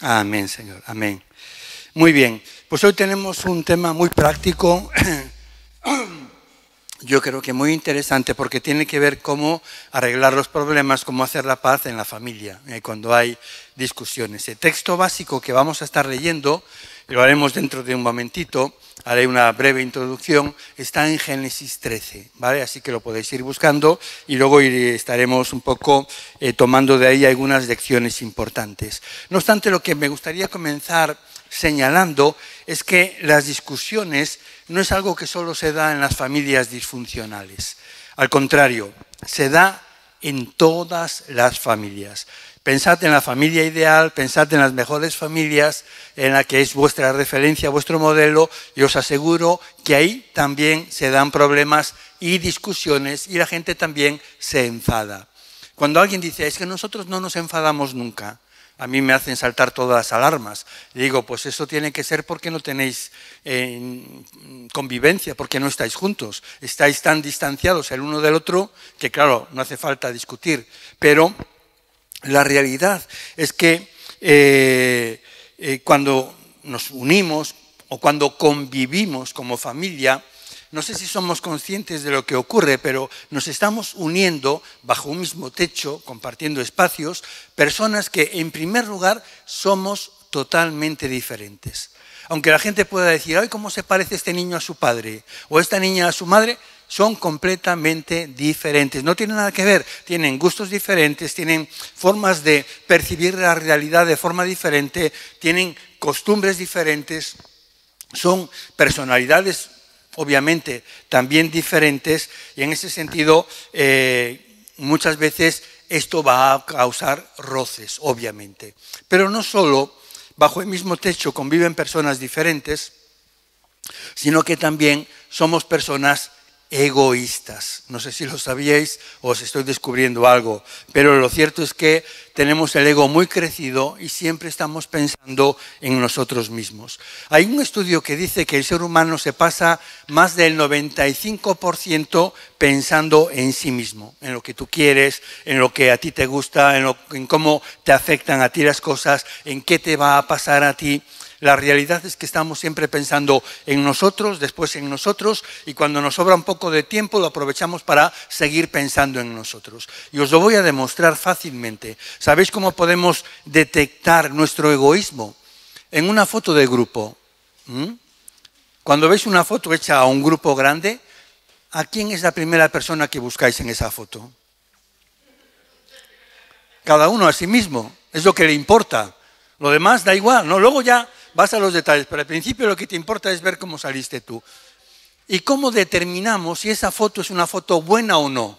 Amén, Señor. Amén. Muy bien. Pues hoy tenemos un tema muy práctico yo creo que muy interesante porque tiene que ver cómo arreglar los problemas, cómo hacer la paz en la familia eh, cuando hay discusiones. El texto básico que vamos a estar leyendo, lo haremos dentro de un momentito, haré una breve introducción, está en Génesis 13, ¿vale? Así que lo podéis ir buscando y luego estaremos un poco eh, tomando de ahí algunas lecciones importantes. No obstante, lo que me gustaría comenzar señalando es que las discusiones no es algo que solo se da en las familias disfuncionales. Al contrario, se da en todas las familias. Pensad en la familia ideal, pensad en las mejores familias, en la que es vuestra referencia, vuestro modelo, y os aseguro que ahí también se dan problemas y discusiones y la gente también se enfada. Cuando alguien dice, es que nosotros no nos enfadamos nunca, a mí me hacen saltar todas las alarmas. digo, pues eso tiene que ser porque no tenéis eh, convivencia, porque no estáis juntos, estáis tan distanciados el uno del otro que claro, no hace falta discutir. Pero la realidad es que eh, eh, cuando nos unimos o cuando convivimos como familia, no sé si somos conscientes de lo que ocurre, pero nos estamos uniendo bajo un mismo techo, compartiendo espacios, personas que en primer lugar somos totalmente diferentes. Aunque la gente pueda decir, ay, ¿cómo se parece este niño a su padre? O esta niña a su madre, son completamente diferentes. No tienen nada que ver, tienen gustos diferentes, tienen formas de percibir la realidad de forma diferente, tienen costumbres diferentes, son personalidades obviamente también diferentes y en ese sentido eh, muchas veces esto va a causar roces, obviamente. Pero no solo bajo el mismo techo conviven personas diferentes, sino que también somos personas egoístas. No sé si lo sabíais o os estoy descubriendo algo, pero lo cierto es que tenemos el ego muy crecido y siempre estamos pensando en nosotros mismos. Hay un estudio que dice que el ser humano se pasa más del 95% pensando en sí mismo, en lo que tú quieres, en lo que a ti te gusta, en, en cómo te afectan a ti las cosas, en qué te va a pasar a ti. La realidad es que estamos siempre pensando en nosotros, después en nosotros, y cuando nos sobra un poco de tiempo lo aprovechamos para seguir pensando en nosotros. Y os lo voy a demostrar fácilmente. ¿Sabéis cómo podemos detectar nuestro egoísmo? En una foto de grupo. ¿Mm? Cuando veis una foto hecha a un grupo grande, ¿a quién es la primera persona que buscáis en esa foto? Cada uno a sí mismo, es lo que le importa. Lo demás da igual, ¿no? Luego ya vas a los detalles, pero al principio lo que te importa es ver cómo saliste tú. ¿Y cómo determinamos si esa foto es una foto buena o no?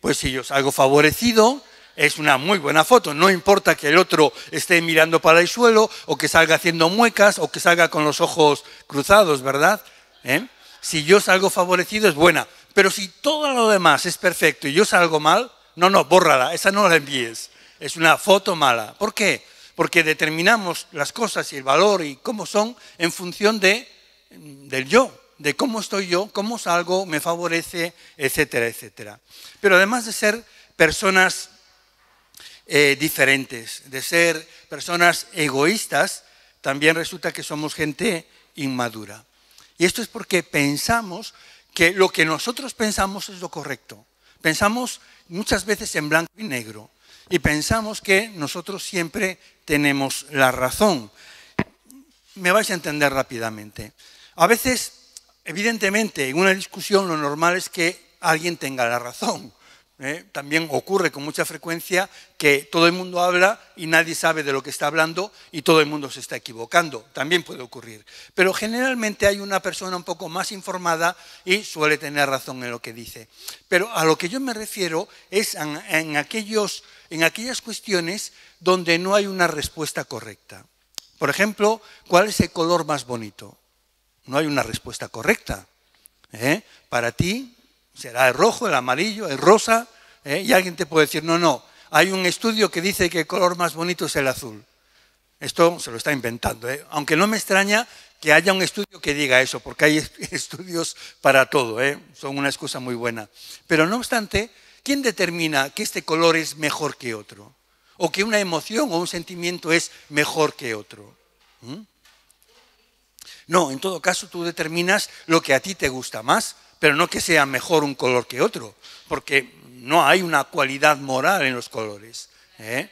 Pues si yo salgo favorecido, es una muy buena foto. No importa que el otro esté mirando para el suelo o que salga haciendo muecas o que salga con los ojos cruzados, ¿verdad? ¿Eh? Si yo salgo favorecido es buena. Pero si todo lo demás es perfecto y yo salgo mal, no, no, bórrala, esa no la envíes. Es una foto mala. ¿Por qué? porque determinamos las cosas y el valor y cómo son en función de, del yo, de cómo estoy yo, cómo salgo, me favorece, etcétera, etcétera. Pero además de ser personas eh, diferentes, de ser personas egoístas, también resulta que somos gente inmadura. Y esto es porque pensamos que lo que nosotros pensamos es lo correcto. Pensamos muchas veces en blanco y negro y pensamos que nosotros siempre tenemos la razón. Me vais a entender rápidamente. A veces, evidentemente, en una discusión lo normal es que alguien tenga la razón. ¿eh? También ocurre con mucha frecuencia que todo el mundo habla y nadie sabe de lo que está hablando y todo el mundo se está equivocando. También puede ocurrir. Pero generalmente hay una persona un poco más informada y suele tener razón en lo que dice. Pero a lo que yo me refiero es en, en aquellos en aquellas cuestiones donde no hay una respuesta correcta. Por ejemplo, ¿cuál es el color más bonito? No hay una respuesta correcta. ¿eh? Para ti será el rojo, el amarillo, el rosa, ¿eh? y alguien te puede decir, no, no, hay un estudio que dice que el color más bonito es el azul. Esto se lo está inventando, ¿eh? aunque no me extraña que haya un estudio que diga eso, porque hay estudios para todo, son una excusa muy buena. Pero no obstante, ¿Quién determina que este color es mejor que otro? O que una emoción o un sentimiento es mejor que otro. ¿Mm? No, en todo caso tú determinas lo que a ti te gusta más, pero no que sea mejor un color que otro, porque no hay una cualidad moral en los colores. ¿eh?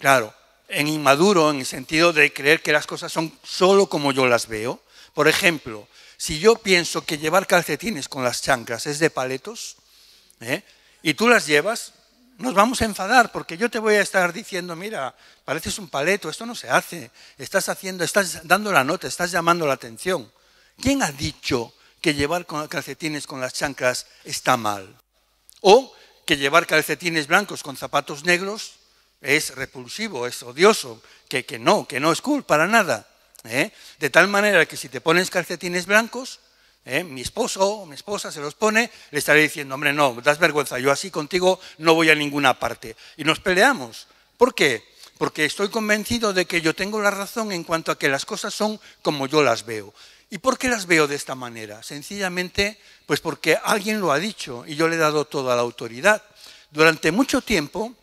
Claro, en inmaduro, en el sentido de creer que las cosas son solo como yo las veo. Por ejemplo, si yo pienso que llevar calcetines con las chanclas es de paletos, ¿eh? y tú las llevas, nos vamos a enfadar porque yo te voy a estar diciendo, mira, pareces un paleto, esto no se hace, estás haciendo, estás dando la nota, estás llamando la atención. ¿Quién ha dicho que llevar calcetines con las chanclas está mal? O que llevar calcetines blancos con zapatos negros es repulsivo, es odioso, que, que no, que no es cool para nada. ¿eh? De tal manera que si te pones calcetines blancos, ¿eh? mi esposo o mi esposa se los pone, le estaré diciendo, hombre, no, das vergüenza, yo así contigo no voy a ninguna parte. Y nos peleamos. ¿Por qué? Porque estoy convencido de que yo tengo la razón en cuanto a que las cosas son como yo las veo. ¿Y por qué las veo de esta manera? Sencillamente, pues porque alguien lo ha dicho y yo le he dado toda la autoridad. Durante mucho tiempo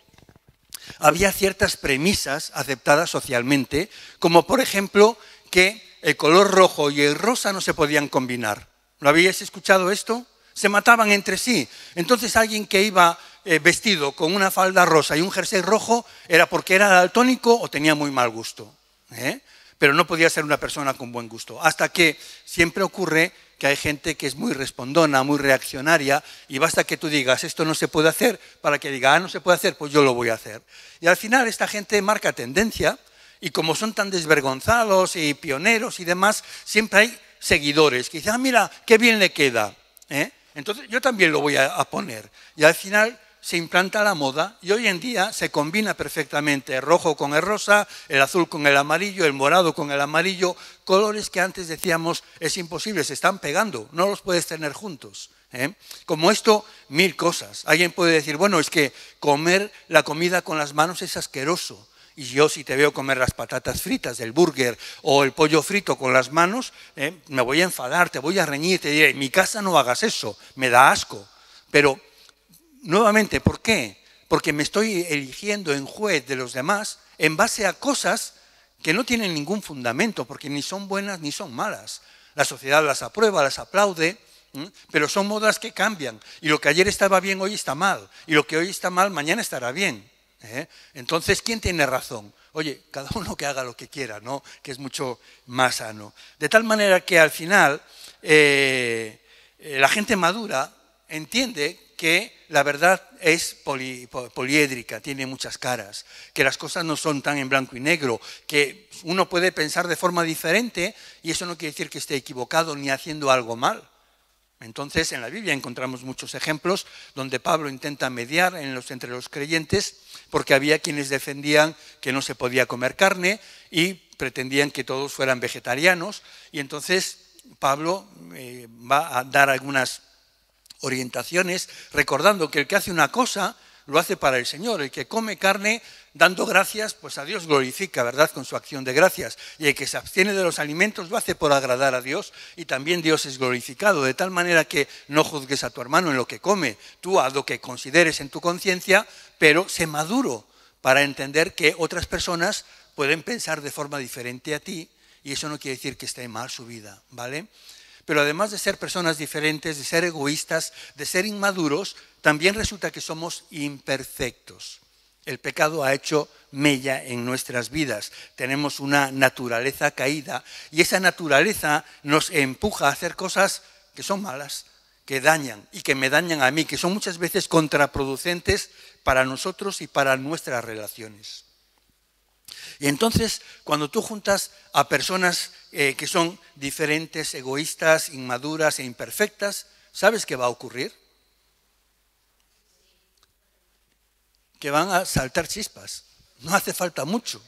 había ciertas premisas aceptadas socialmente, como por ejemplo que el color rojo y el rosa no se podían combinar. ¿Lo habíais escuchado esto? Se mataban entre sí. Entonces alguien que iba eh, vestido con una falda rosa y un jersey rojo era porque era daltónico o tenía muy mal gusto. ¿eh? Pero no podía ser una persona con buen gusto. Hasta que siempre ocurre que hay gente que es muy respondona, muy reaccionaria, y basta que tú digas, esto no se puede hacer, para que diga, ah, no se puede hacer, pues yo lo voy a hacer. Y al final esta gente marca tendencia y como son tan desvergonzados y pioneros y demás, siempre hay seguidores que dicen, ah, mira, qué bien le queda. ¿eh? Entonces yo también lo voy a, poner. Y al final se implanta la moda y hoy en día se combina perfectamente el rojo con el rosa, el azul con el amarillo, el morado con el amarillo, colores que antes decíamos es imposible, se están pegando, no los puedes tener juntos. ¿eh? Como esto, mil cosas. Alguien puede decir, bueno, es que comer la comida con las manos es asqueroso. Y yo si te veo comer las patatas fritas, el burger o el pollo frito con las manos, eh, me voy a enfadar, te voy a reñir, te diré, en mi casa no hagas eso, me da asco. Pero, nuevamente, ¿por qué? Porque me estoy eligiendo en juez de los demás en base a cosas que no tienen ningún fundamento, porque ni son buenas ni son malas. La sociedad las aprueba, las aplaude, pero son modas que cambian. Y lo que ayer estaba bien hoy está mal. Y lo que hoy está mal mañana estará bien. ¿eh? Entonces, ¿quién tiene razón? Oye, cada uno que haga lo que quiera, ¿no? Que es mucho más sano. De tal manera que al final eh, la gente madura entiende que la verdad es poliédrica, tiene muchas caras, que las cosas no son tan en blanco y negro, que uno puede pensar de forma diferente y eso no quiere decir que esté equivocado ni haciendo algo mal. Entonces, en la Biblia encontramos muchos ejemplos donde Pablo intenta mediar en los, entre los creyentes, porque había quienes defendían que no se podía comer carne y pretendían que todos fueran vegetarianos. Y entonces Pablo eh, va a dar algunas orientaciones, recordando que el que hace una cosa lo hace para el Señor, el que come carne Dando gracias, pues a Dios glorifica, ¿verdad?, con su acción de gracias. Y el que se abstiene de los alimentos lo hace por agradar a Dios y también Dios es glorificado, de tal manera que no juzgues a tu hermano en lo que come, tú haz lo que consideres en tu conciencia, pero sé maduro para entender que otras personas pueden pensar de forma diferente a ti y eso no quiere decir que esté mal su vida, ¿vale? Pero además de ser personas diferentes, de ser egoístas, de ser inmaduros, también resulta que somos imperfectos. El pecado ha hecho mella en nuestras vidas. Tenemos una naturaleza caída y esa naturaleza nos empuja a hacer cosas que son malas, que dañan y que me dañan a mí, que son muchas veces contraproducentes para nosotros y para nuestras relaciones. Y entonces, cuando tú juntas a personas eh, que son diferentes, egoístas, inmaduras e imperfectas, ¿sabes qué va a ocurrir? que van a saltar chispas. No hace falta mucho.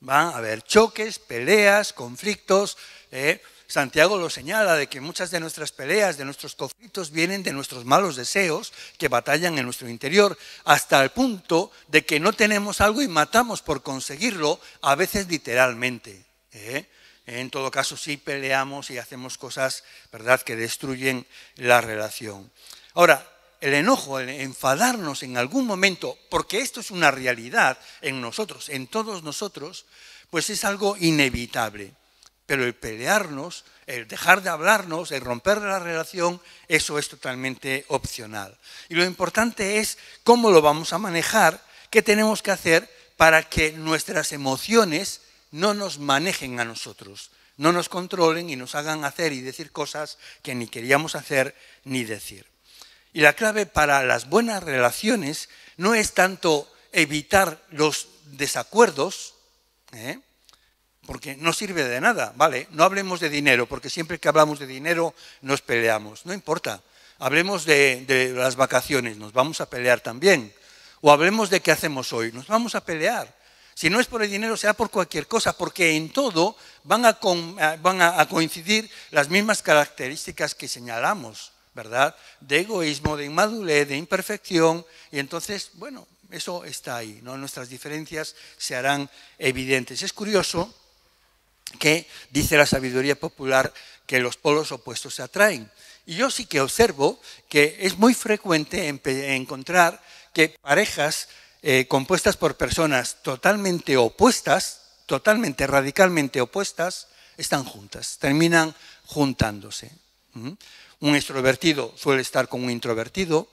Van a haber choques, peleas, conflictos. ¿eh? Santiago lo señala de que muchas de nuestras peleas, de nuestros conflictos, vienen de nuestros malos deseos que batallan en nuestro interior, hasta el punto de que no tenemos algo y matamos por conseguirlo, a veces literalmente. ¿eh? En todo caso, sí peleamos y hacemos cosas, ¿verdad?, que destruyen la relación. Ahora, el enojo, el enfadarnos en algún momento, porque esto es una realidad en nosotros, en todos nosotros, pues es algo inevitable. Pero el pelearnos, el dejar de hablarnos, el romper la relación, eso es totalmente opcional. Y lo importante es cómo lo vamos a manejar, qué tenemos que hacer para que nuestras emociones no nos manejen a nosotros, no nos controlen y nos hagan hacer y decir cosas que ni queríamos hacer ni decir. Y la clave para las buenas relaciones no es tanto evitar los desacuerdos, ¿eh? porque no sirve de nada, ¿vale? No hablemos de dinero, porque siempre que hablamos de dinero nos peleamos, no importa. Hablemos de, las vacaciones, nos vamos a pelear también. O hablemos de qué hacemos hoy, nos vamos a pelear. Si no es por el dinero, sea por cualquier cosa, porque en todo van a coincidir las mismas características que señalamos. ¿verdad? De egoísmo, de inmadurez, de imperfección. Y entonces, bueno, eso está ahí, ¿no? Nuestras diferencias se harán evidentes. Es curioso que dice la sabiduría popular que los polos opuestos se atraen. Y yo sí que observo que es muy frecuente encontrar que parejas eh, compuestas por personas totalmente opuestas, totalmente, radicalmente opuestas, están juntas, terminan juntándose. Un extrovertido suele estar con un introvertido,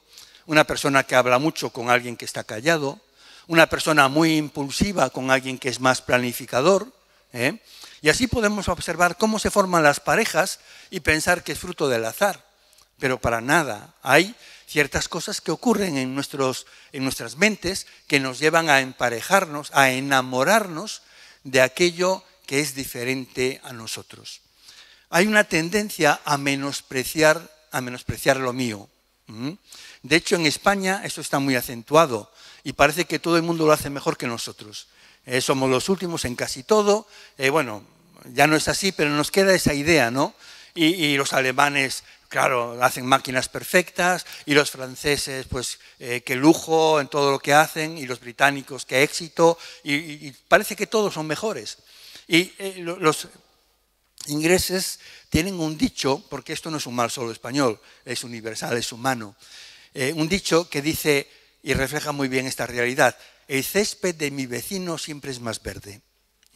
una persona que habla mucho con alguien que está callado, una persona muy impulsiva con alguien que es más planificador. ¿eh? Y así podemos observar cómo se forman las parejas y pensar que es fruto del azar. Pero para nada. Hay ciertas cosas que ocurren en nuestras mentes que nos llevan a emparejarnos, a enamorarnos de aquello que es diferente a nosotros hay una tendencia a menospreciar, a menospreciar lo mío. Mm. De hecho, en España eso está muy acentuado y parece que todo el mundo lo hace mejor que nosotros. Eh, somos los últimos en casi todo. Eh, bueno, ya no es así, pero nos queda esa idea, ¿no? Y, los alemanes, claro, hacen máquinas perfectas, y los franceses, pues, eh, qué lujo en todo lo que hacen, y los británicos, qué éxito, y, y parece que todos son mejores. Y los ingleses tienen un dicho, porque esto no es un mal solo español, es universal, es humano, eh, un dicho que dice y refleja muy bien esta realidad, el césped de mi vecino siempre es más verde.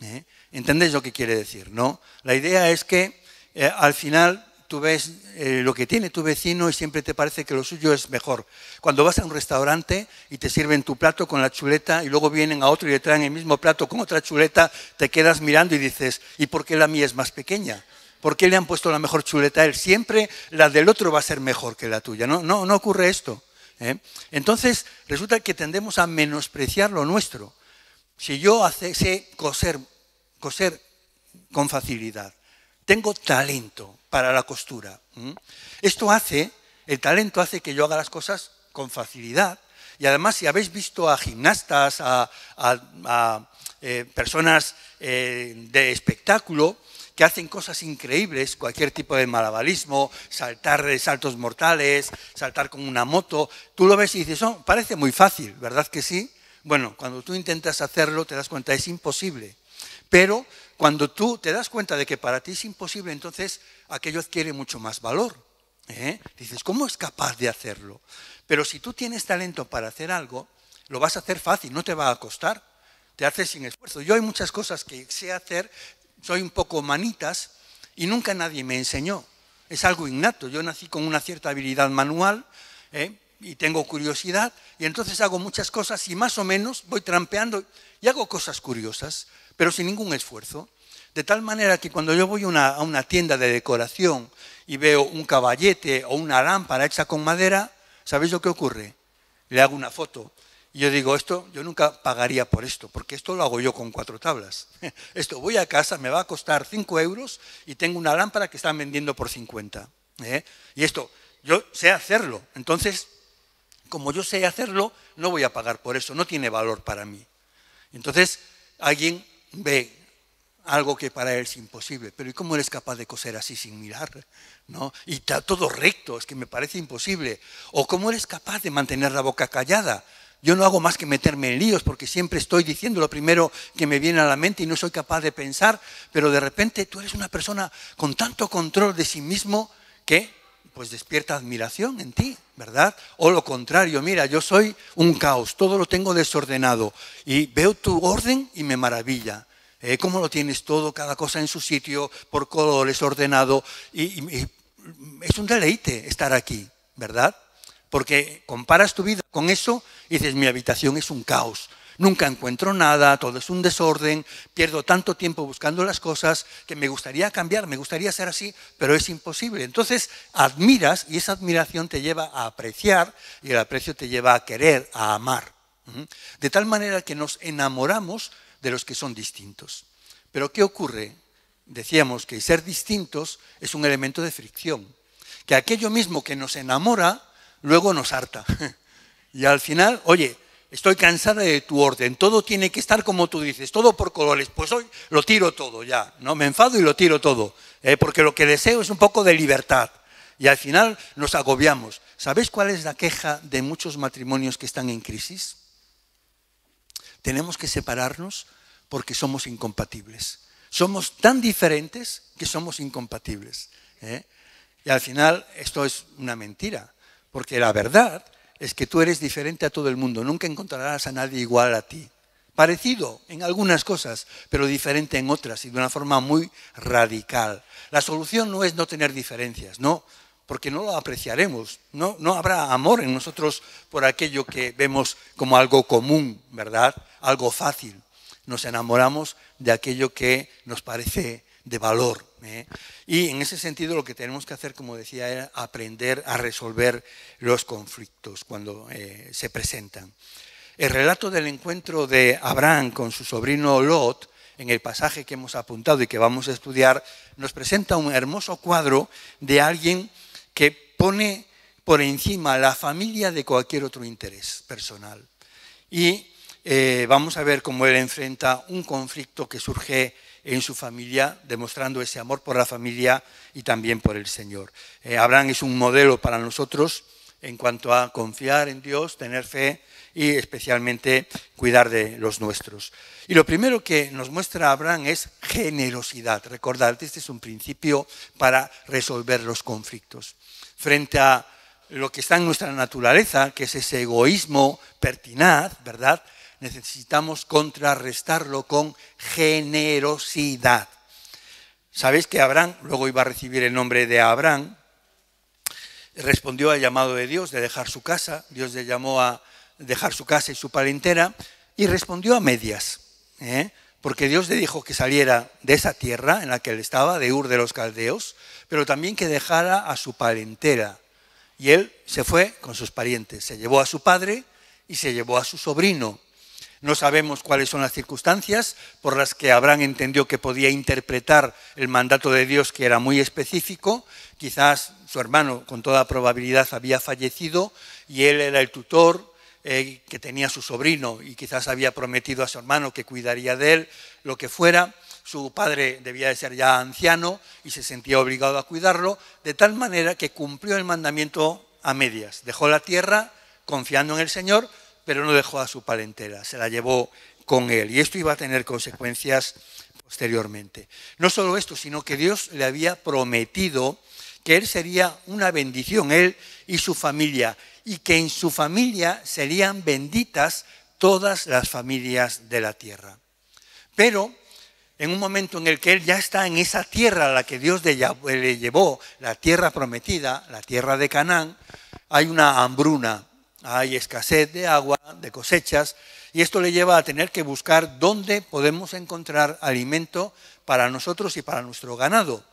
¿Eh? ¿Entendéis lo que quiere decir? ¿no? La idea es que eh, al final tú ves eh, lo que tiene tu vecino y siempre te parece que lo suyo es mejor. Cuando vas a un restaurante y te sirven tu plato con la chuleta y luego vienen a otro y le traen el mismo plato con otra chuleta, te quedas mirando y dices, ¿y por qué la mía es más pequeña? ¿Por qué le han puesto la mejor chuleta a él? Siempre la del otro va a ser mejor que la tuya. No, no, no ocurre esto. ¿eh? Entonces, resulta que tendemos a menospreciar lo nuestro. Si yo sé coser, coser con facilidad, tengo talento para la costura. Esto hace, el talento hace que yo haga las cosas con facilidad. Y además, si habéis visto a gimnastas, a, eh, personas eh, de espectáculo, que hacen cosas increíbles, cualquier tipo de malabarismo, saltar de saltos mortales, saltar con una moto, tú lo ves y dices, oh, parece muy fácil, ¿verdad que sí? Bueno, cuando tú intentas hacerlo te das cuenta, es imposible. Pero cuando tú te das cuenta de que para ti es imposible, entonces aquello adquiere mucho más valor. ¿eh? Dices, ¿cómo es capaz de hacerlo? Pero si tú tienes talento para hacer algo, lo vas a hacer fácil, no te va a costar, te haces sin esfuerzo. Yo hay muchas cosas que sé hacer, soy un poco manitas y nunca nadie me enseñó. Es algo innato, yo nací con una cierta habilidad manual. ¿eh? y tengo curiosidad y entonces hago muchas cosas y más o menos voy trampeando y hago cosas curiosas pero sin ningún esfuerzo. De tal manera que cuando yo voy a una, tienda de decoración y veo un caballete o una lámpara hecha con madera, ¿sabéis lo que ocurre? Le hago una foto y yo digo, esto yo nunca pagaría por esto, porque esto lo hago yo con cuatro tablas. Esto voy a casa, me va a costar cinco euros y tengo una lámpara que están vendiendo por 50. ¿eh? Y esto, yo sé hacerlo. Entonces, como yo sé hacerlo, no voy a pagar por eso, no tiene valor para mí. Entonces, alguien ve algo que para él es imposible. Pero ¿y cómo eres capaz de coser así sin mirar? ¿No? Y está todo recto, es que me parece imposible. ¿O cómo eres capaz de mantener la boca callada? Yo no hago más que meterme en líos porque siempre estoy diciendo lo primero que me viene a la mente y no soy capaz de pensar, pero de repente tú eres una persona con tanto control de sí mismo que pues despierta admiración en ti, ¿verdad? O lo contrario, mira, yo soy un caos, todo lo tengo desordenado y veo tu orden y me maravilla. Eh, ¿Cómo lo tienes todo, cada cosa en su sitio, por colores ordenado? y es un deleite estar aquí, ¿verdad? Porque comparas tu vida con eso y dices, mi habitación es un caos, Nunca encuentro nada, todo es un desorden, pierdo tanto tiempo buscando las cosas que me gustaría cambiar, me gustaría ser así, pero es imposible. Entonces admiras y esa admiración te lleva a apreciar y el aprecio te lleva a querer, a amar. De tal manera que nos enamoramos de los que son distintos. Pero ¿qué ocurre? Decíamos que ser distintos es un elemento de fricción, que aquello mismo que nos enamora luego nos harta. Y al final, oye, Estoy cansada de tu orden. Todo tiene que estar como tú dices, todo por colores. Pues hoy lo tiro todo ya, ¿no? Me enfado y lo tiro todo. ¿eh? porque lo que deseo es un poco de libertad. Y al final nos agobiamos. ¿Sabéis cuál es la queja de muchos matrimonios que están en crisis? Tenemos que separarnos porque somos incompatibles. Somos tan diferentes que somos incompatibles. ¿eh? Y al final esto es una mentira. Porque la verdad es que tú eres diferente a todo el mundo, nunca encontrarás a nadie igual a ti. Parecido en algunas cosas, pero diferente en otras y de una forma muy radical. La solución no es no tener diferencias, no, porque no lo apreciaremos, no, no habrá amor en nosotros por aquello que vemos como algo común, ¿verdad? Algo fácil. Nos enamoramos de aquello que nos parece de valor. ¿eh? Y en ese sentido lo que tenemos que hacer, como decía, es aprender a resolver los conflictos cuando eh, se presentan. El relato del encuentro de Abraham con su sobrino Lot, en el pasaje que hemos apuntado y que vamos a estudiar, nos presenta un hermoso cuadro de alguien que pone por encima la familia de cualquier otro interés personal. Y eh, vamos a ver cómo él enfrenta un conflicto que surge en su familia, demostrando ese amor por la familia y también por el Señor. Eh, Abraham es un modelo para nosotros en cuanto a confiar en Dios, tener fe y especialmente cuidar de los nuestros. Y lo primero que nos muestra Abraham es generosidad. Recordad, este es un principio para resolver los conflictos. Frente a lo que está en nuestra naturaleza, que es ese egoísmo pertinaz, ¿verdad? necesitamos contrarrestarlo con generosidad. Sabéis que Abraham, luego iba a recibir el nombre de Abraham, respondió al llamado de Dios de dejar su casa, Dios le llamó a dejar su casa y su palentera y respondió a medias, ¿eh? porque Dios le dijo que saliera de esa tierra en la que él estaba, de Ur de los Caldeos, pero también que dejara a su palentera Y él se fue con sus parientes, se llevó a su padre y se llevó a su sobrino, no sabemos cuáles son las circunstancias por las que Abraham entendió que podía interpretar el mandato de Dios que era muy específico. Quizás su hermano con toda probabilidad había fallecido y él era el tutor eh, que tenía su sobrino y quizás había prometido a su hermano que cuidaría de él, lo que fuera su padre debía de ser ya anciano y se sentía obligado a cuidarlo, de tal manera que cumplió el mandamiento a medias. Dejó la tierra confiando en el Señor, pero no dejó a su parentela, se la llevó con él. Y esto iba a tener consecuencias posteriormente. No solo esto, sino que Dios le había prometido que él sería una bendición, él y su familia, y que en su familia serían benditas todas las familias de la tierra. Pero en un momento en el que él ya está en esa tierra a la que Dios le llevó, la tierra prometida, la tierra de Canaán, hay una hambruna, hay escasez de agua, de cosechas, y esto le lleva a tener que buscar dónde podemos encontrar alimento para nosotros y para nuestro ganado.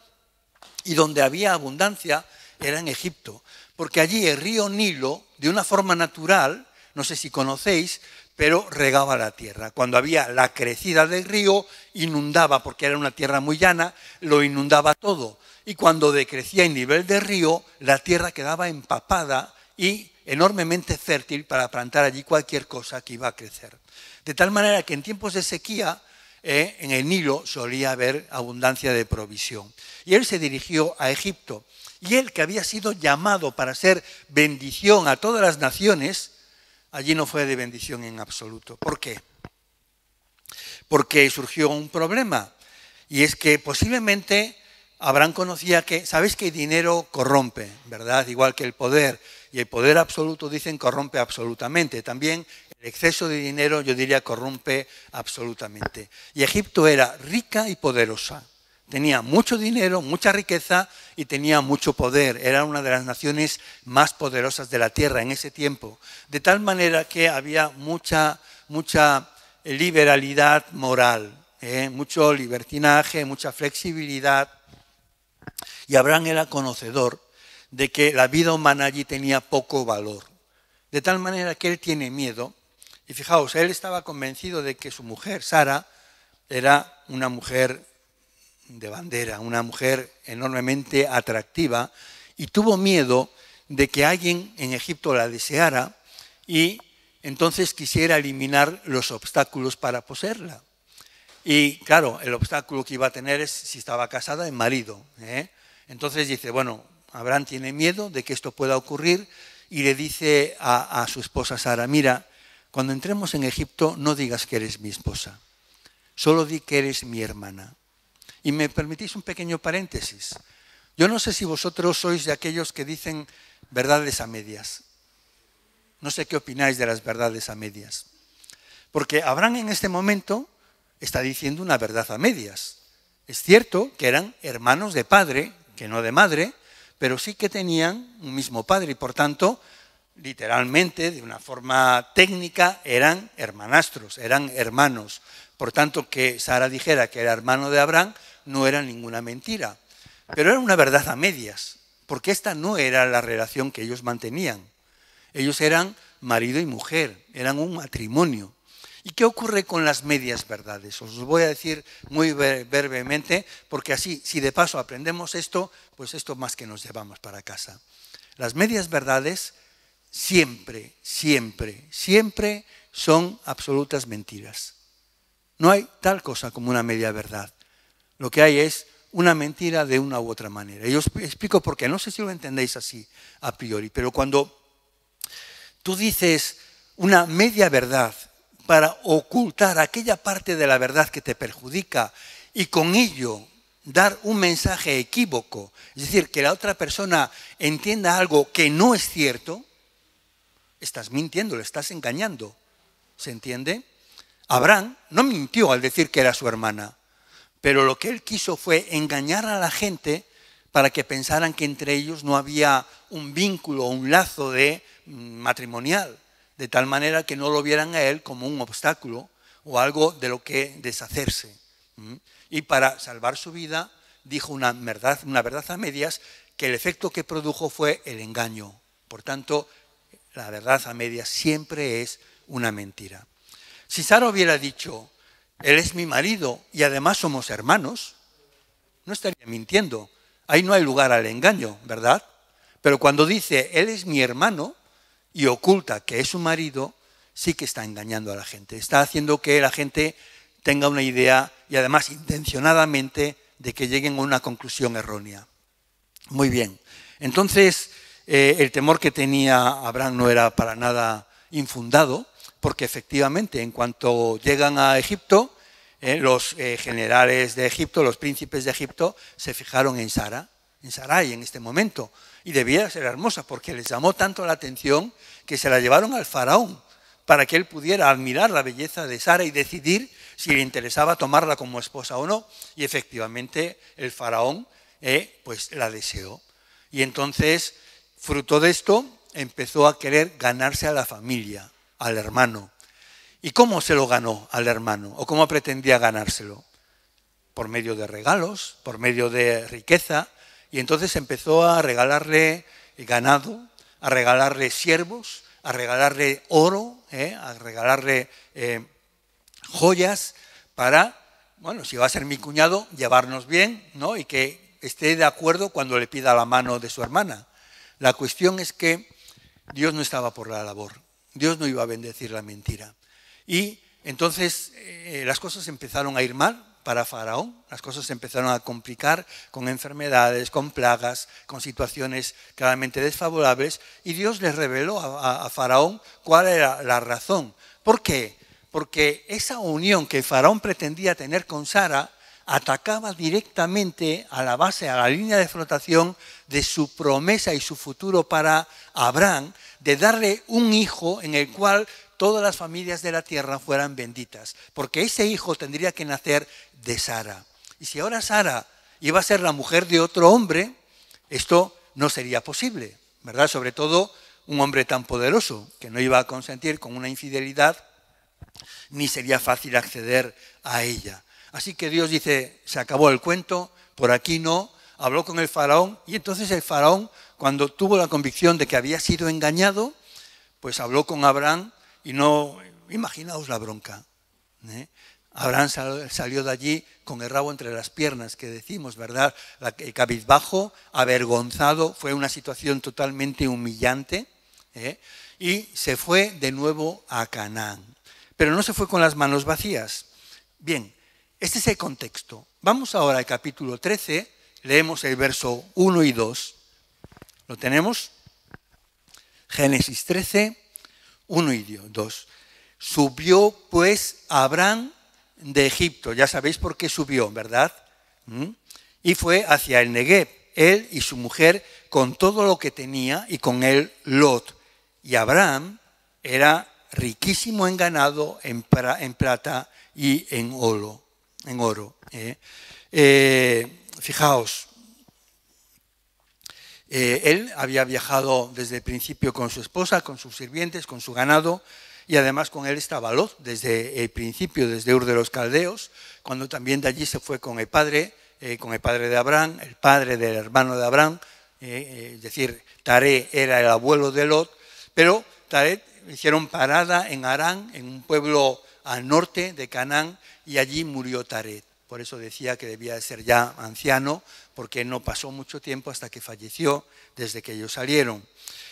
Y donde había abundancia era en Egipto, porque allí el río Nilo, de una forma natural, no sé si conocéis, pero regaba la tierra. Cuando había la crecida del río, inundaba, porque era una tierra muy llana, lo inundaba todo. Y cuando decrecía el nivel del río, la tierra quedaba empapada y enormemente fértil para plantar allí cualquier cosa que iba a crecer. De tal manera que en tiempos de sequía, eh, en el Nilo solía haber abundancia de provisión. Y él se dirigió a Egipto. Y él, que había sido llamado para ser bendición a todas las naciones, allí no fue de bendición en absoluto. ¿Por qué? Porque surgió un problema. Y es que posiblemente Abraham conocía que, sabes que dinero corrompe, verdad? Igual que el poder y el poder absoluto, dicen, corrompe absolutamente. También el exceso de dinero, yo diría, corrompe absolutamente. Y Egipto era rica y poderosa. Tenía mucho dinero, mucha riqueza y tenía mucho poder. Era una de las naciones más poderosas de la tierra en ese tiempo. De tal manera que había mucha, mucha liberalidad moral, ¿eh? mucho libertinaje, mucha flexibilidad. Y Abraham era conocedor de que la vida humana allí tenía poco valor. De tal manera que él tiene miedo. Y fijaos, él estaba convencido de que su mujer, Sara, era una mujer de bandera, una mujer enormemente atractiva, y tuvo miedo de que alguien en Egipto la deseara y entonces quisiera eliminar los obstáculos para poseerla. Y claro, el obstáculo que iba a tener es si estaba casada, el marido. ¿eh? Entonces dice, bueno, Abraham tiene miedo de que esto pueda ocurrir y le dice a, su esposa Sara, mira, cuando entremos en Egipto no digas que eres mi esposa, solo di que eres mi hermana. Y me permitís un pequeño paréntesis. Yo no sé si vosotros sois de aquellos que dicen verdades a medias. No sé qué opináis de las verdades a medias. Porque Abraham en este momento está diciendo una verdad a medias. Es cierto que eran hermanos de padre, que no de madre, pero sí que tenían un mismo padre y por tanto, literalmente, de una forma técnica, eran hermanastros, eran hermanos. Por tanto, que Sara dijera que era hermano de Abraham no era ninguna mentira, pero era una verdad a medias, porque esta no era la relación que ellos mantenían. Ellos eran marido y mujer, eran un matrimonio. ¿Y qué ocurre con las medias verdades? Os voy a decir muy brevemente, porque así, si de paso aprendemos esto, pues esto más que nos llevamos para casa. Las medias verdades siempre, siempre, siempre son absolutas mentiras. No hay tal cosa como una media verdad. Lo que hay es una mentira de una u otra manera. Y yo os explico por qué. No sé si lo entendéis así a priori, pero cuando tú dices una media verdad para ocultar aquella parte de la verdad que te perjudica y con ello dar un mensaje equívoco, es decir, que la otra persona entienda algo que no es cierto, estás mintiendo, le estás engañando. ¿Se entiende? Abraham no mintió al decir que era su hermana, pero lo que él quiso fue engañar a la gente para que pensaran que entre ellos no había un vínculo o un lazo de mm, matrimonial de tal manera que no lo vieran a él como un obstáculo o algo de lo que deshacerse. Y para salvar su vida, dijo una verdad, una verdad a medias, que el efecto que produjo fue el engaño. Por tanto, la verdad a medias siempre es una mentira. Si Sara hubiera dicho, él es mi marido y además somos hermanos, no estaría mintiendo. Ahí no hay lugar al engaño, ¿verdad? Pero cuando dice, él es mi hermano, y oculta que es su marido, sí que está engañando a la gente. Está haciendo que la gente tenga una idea y además intencionadamente de que lleguen a una conclusión errónea. Muy bien. Entonces, eh, el temor que tenía Abraham no era para nada infundado, porque efectivamente, en cuanto llegan a Egipto, eh, los eh, generales de Egipto, los príncipes de Egipto, se fijaron en Sara en Sarai en este momento. Y debía ser hermosa porque les llamó tanto la atención que se la llevaron al faraón para que él pudiera admirar la belleza de Sara y decidir si le interesaba tomarla como esposa o no. Y efectivamente el faraón eh, pues la deseó. Y entonces, fruto de esto, empezó a querer ganarse a la familia, al hermano. ¿Y cómo se lo ganó al hermano? ¿O cómo pretendía ganárselo? Por medio de regalos, por medio de riqueza, y entonces empezó a regalarle ganado, a regalarle siervos, a regalarle oro, ¿eh? a regalarle eh, joyas para, bueno, si va a ser mi cuñado, llevarnos bien, ¿no? Y que esté de acuerdo cuando le pida la mano de su hermana. La cuestión es que Dios no estaba por la labor, Dios no iba a bendecir la mentira. Y entonces eh, las cosas empezaron a ir mal, para Faraón. Las cosas se empezaron a complicar con enfermedades, con plagas, con situaciones claramente desfavorables, y Dios le reveló a, a Faraón cuál era la razón. ¿Por qué? Porque esa unión que Faraón pretendía tener con Sara atacaba directamente a la base, a la línea de flotación de su promesa y su futuro para Abraham, de darle un hijo en el cual todas las familias de la tierra fueran benditas, porque ese hijo tendría que nacer de Sara. Y si ahora Sara iba a ser la mujer de otro hombre, esto no sería posible, ¿verdad? Sobre todo un hombre tan poderoso que no iba a consentir con una infidelidad, ni sería fácil acceder a ella. Así que Dios dice, se acabó el cuento, por aquí no, habló con el faraón y entonces el faraón, cuando tuvo la convicción de que había sido engañado, pues habló con Abraham y no, imaginaos la bronca. ¿eh? Abraham salió de allí con el rabo entre las piernas, que decimos, ¿verdad? El cabizbajo, avergonzado, fue una situación totalmente humillante. ¿eh? Y se fue de nuevo a Canaán. Pero no se fue con las manos vacías. Bien, este es el contexto. Vamos ahora al capítulo 13, leemos el verso 1 y 2. ¿Lo tenemos? Génesis 13, uno y dos. Subió pues Abraham de Egipto, ya sabéis por qué subió, ¿verdad? ¿Mm? Y fue hacia el Negev, él y su mujer, con todo lo que tenía y con él Lot. Y Abraham era riquísimo en ganado, en, plata y en oro. En oro ¿eh? Eh, fijaos, eh, él había viajado desde el principio con su esposa, con sus sirvientes, con su ganado, y además con él estaba Lot desde el principio, desde Ur de los Caldeos, cuando también de allí se fue con el padre, eh, con el padre de Abraham, el padre del hermano de Abraham, eh, es decir, Taré era el abuelo de Lot, pero Taré hicieron parada en Arán, en un pueblo al norte de Canaán, y allí murió Taret por eso decía que debía de ser ya anciano, porque no pasó mucho tiempo hasta que falleció desde que ellos salieron.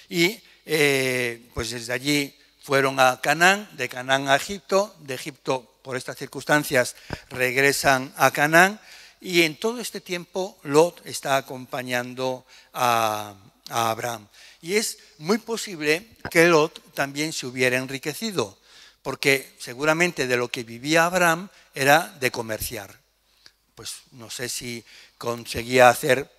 Y eh, pues desde allí fueron a Canaán, de Canaán a Egipto, de Egipto por estas circunstancias regresan a Canaán y en todo este tiempo Lot está acompañando a, a Abraham. Y es muy posible que Lot también se hubiera enriquecido, porque seguramente de lo que vivía Abraham era de comerciar pues no sé si conseguía hacer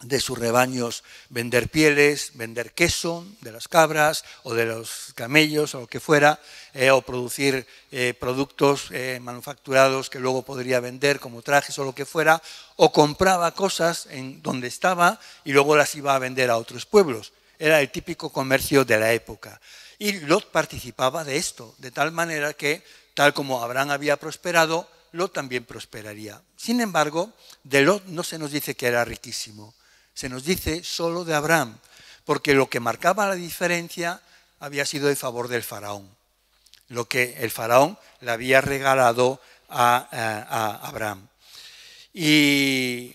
de sus rebaños vender pieles, vender queso de las cabras o de los camellos o lo que fuera, eh, o producir eh, productos eh, manufacturados que luego podría vender como trajes o lo que fuera, o compraba cosas en donde estaba y luego las iba a vender a otros pueblos. Era el típico comercio de la época. Y Lot participaba de esto, de tal manera que, tal como Abraham había prosperado, Lot también prosperaría. Sin embargo, de Lot no se nos dice que era riquísimo, se nos dice solo de Abraham, porque lo que marcaba la diferencia había sido el favor del faraón, lo que el faraón le había regalado a, a Abraham. Y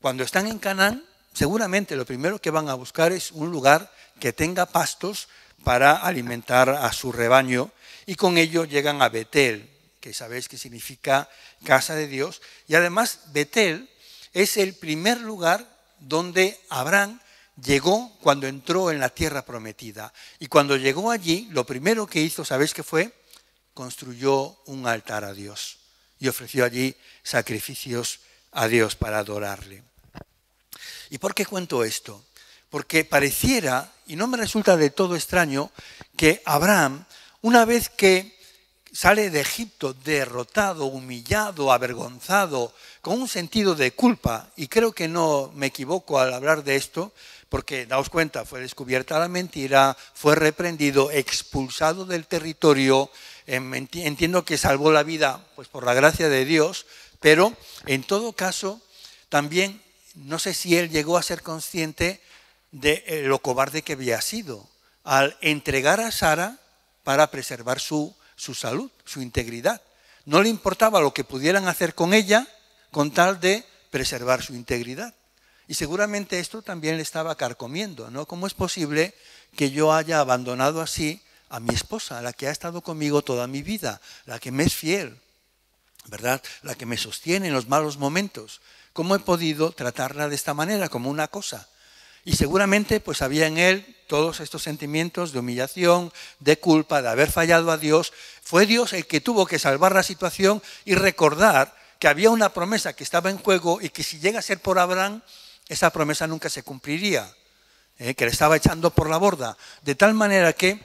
cuando están en Canaán, seguramente lo primero que van a buscar es un lugar que tenga pastos para alimentar a su rebaño y con ello llegan a Betel, que sabéis que significa casa de Dios, y además Betel es el primer lugar donde Abraham llegó cuando entró en la tierra prometida. Y cuando llegó allí, lo primero que hizo, ¿sabéis qué fue? Construyó un altar a Dios y ofreció allí sacrificios a Dios para adorarle. ¿Y por qué cuento esto? Porque pareciera, y no me resulta de todo extraño, que Abraham, una vez que sale de Egipto derrotado, humillado, avergonzado, con un sentido de culpa. Y creo que no me equivoco al hablar de esto, porque daos cuenta, fue descubierta la mentira, fue reprendido, expulsado del territorio, em, entiendo que salvó la vida pues por la gracia de Dios, pero en todo caso también no sé si él llegó a ser consciente de eh, lo cobarde que había sido al entregar a Sara para preservar su su salud, su integridad. No le importaba lo que pudieran hacer con ella con tal de preservar su integridad. Y seguramente esto también le estaba carcomiendo, ¿no? ¿Cómo es posible que yo haya abandonado así a mi esposa, la que ha estado conmigo toda mi vida, la que me es fiel, ¿verdad? La que me sostiene en los malos momentos. ¿Cómo he podido tratarla de esta manera, como una cosa? Y seguramente pues había en él todos estos sentimientos de humillación, de culpa, de haber fallado a Dios. Fue Dios el que tuvo que salvar la situación y recordar que había una promesa que estaba en juego y que si llega a ser por Abraham, esa promesa nunca se cumpliría, ¿eh? que le estaba echando por la borda. De tal manera que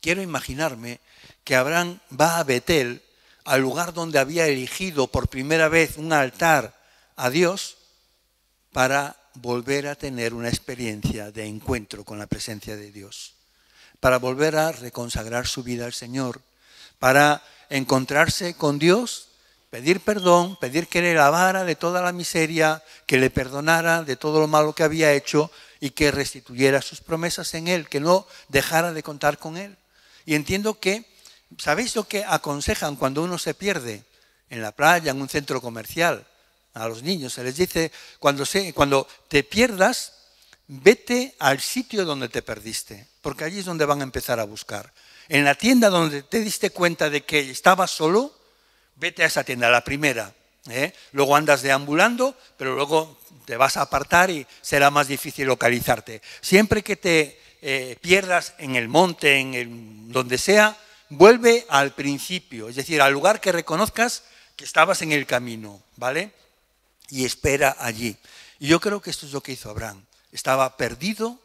quiero imaginarme que Abraham va a Betel, al lugar donde había elegido por primera vez un altar a Dios, para volver a tener una experiencia de encuentro con la presencia de Dios, para volver a reconsagrar su vida al Señor, para encontrarse con Dios, pedir perdón, pedir que le lavara de toda la miseria, que le perdonara de todo lo malo que había hecho y que restituyera sus promesas en Él, que no dejara de contar con Él. Y entiendo que, ¿sabéis lo que aconsejan cuando uno se pierde en la playa, en un centro comercial? a los niños, se les dice, cuando, te pierdas, vete al sitio donde te perdiste, porque allí es donde van a empezar a buscar. En la tienda donde te diste cuenta de que estabas solo, vete a esa tienda, la primera. ¿eh? Luego andas deambulando, pero luego te vas a apartar y será más difícil localizarte. Siempre que te eh, pierdas en el monte, en donde sea, vuelve al principio, es decir, al lugar que reconozcas que estabas en el camino, ¿vale? y espera allí. Y yo creo que esto es lo que hizo Abraham. Estaba perdido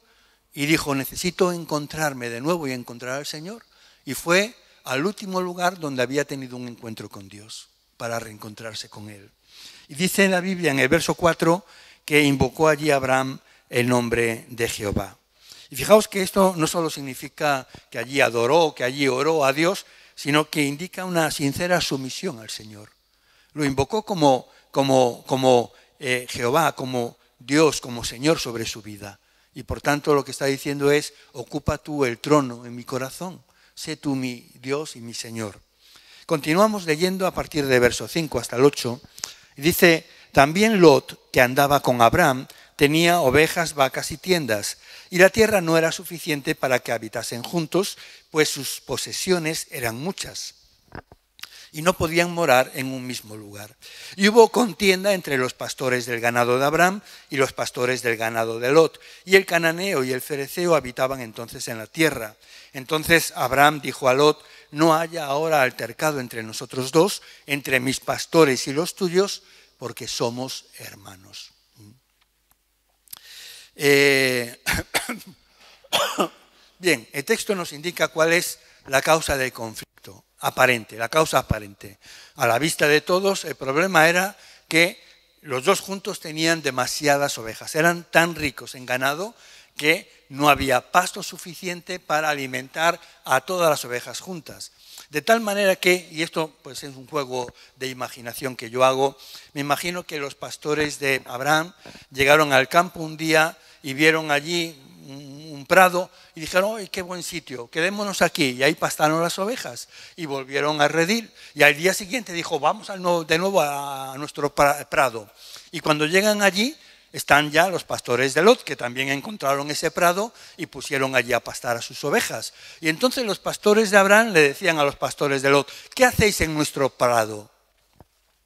y dijo, necesito encontrarme de nuevo y encontrar al Señor. Y fue al último lugar donde había tenido un encuentro con Dios para reencontrarse con Él. Y dice la Biblia, en el verso 4, que invocó allí a Abraham el nombre de Jehová. Y fijaos que esto no solo significa que allí adoró, que allí oró a Dios, sino que indica una sincera sumisión al Señor. Lo invocó como como, eh, Jehová, como Dios, como Señor sobre su vida. Y por tanto lo que está diciendo es, ocupa tú el trono en mi corazón, sé tú mi Dios y mi Señor. Continuamos leyendo a partir de verso 5 hasta el 8. Dice, también Lot, que andaba con Abraham, tenía ovejas, vacas y tiendas, y la tierra no era suficiente para que habitasen juntos, pues sus posesiones eran muchas y no podían morar en un mismo lugar. Y hubo contienda entre los pastores del ganado de Abraham y los pastores del ganado de Lot. Y el cananeo y el fereceo habitaban entonces en la tierra. Entonces Abraham dijo a Lot, no haya ahora altercado entre nosotros dos, entre mis pastores y los tuyos, porque somos hermanos. Mm. Eh, bien, el texto nos indica cuál es la causa del conflicto aparente, la causa aparente. A la vista de todos, el problema era que los dos juntos tenían demasiadas ovejas, eran tan ricos en ganado que no había pasto suficiente para alimentar a todas las ovejas juntas. De tal manera que, y esto pues es un juego de imaginación que yo hago, me imagino que los pastores de Abraham llegaron al campo un día y vieron allí un prado y dijeron, ¡ay, qué buen sitio! Quedémonos aquí. Y ahí pastaron las ovejas y volvieron a redil. Y al día siguiente dijo, vamos de nuevo a nuestro prado. Y cuando llegan allí, están ya los pastores de Lot, que también encontraron ese prado y pusieron allí a pastar a sus ovejas. Y entonces los pastores de Abraham le decían a los pastores de Lot, ¿qué hacéis en nuestro prado?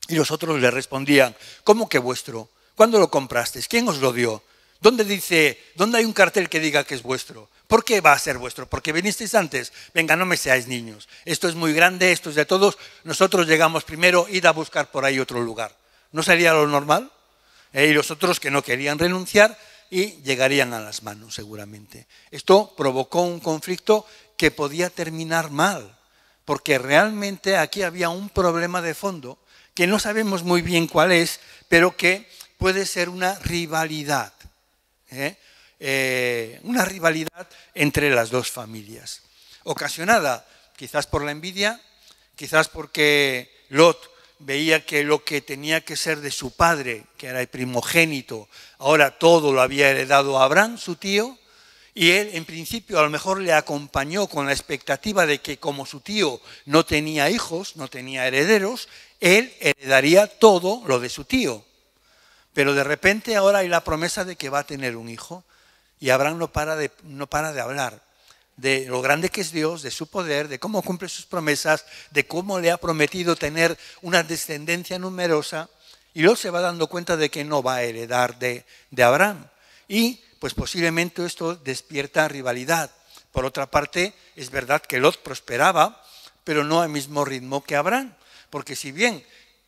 Y los otros le respondían, ¿cómo que vuestro? ¿Cuándo lo comprasteis? ¿Quién os lo dio? ¿Dónde dice, dónde hay un cartel que diga que es vuestro? ¿Por qué va a ser vuestro? Porque vinisteis antes. Venga, no me seáis niños. Esto es muy grande, esto es de todos. Nosotros llegamos primero, id a buscar por ahí otro lugar. ¿No sería lo normal? Eh, y los otros que no querían renunciar y llegarían a las manos seguramente. Esto provocó un conflicto que podía terminar mal, porque realmente aquí había un problema de fondo que no sabemos muy bien cuál es, pero que puede ser una rivalidad ¿eh? Eh, una rivalidad entre las dos familias, ocasionada quizás por la envidia, quizás porque Lot veía que lo que tenía que ser de su padre, que era el primogénito, ahora todo lo había heredado Abraham, su tío, y él en principio a lo mejor le acompañó con la expectativa de que como su tío no tenía hijos, no tenía herederos, él heredaría todo lo de su tío. Pero de repente ahora hay la promesa de que va a tener un hijo y Abraham no para de, no para de hablar de lo grande que es Dios, de su poder, de cómo cumple sus promesas, de cómo le ha prometido tener una descendencia numerosa, y Lot se va dando cuenta de que no va a heredar de, de Abraham. Y pues posiblemente esto despierta rivalidad. Por otra parte, es verdad que Lot prosperaba, pero no al mismo ritmo que Abraham, porque si bien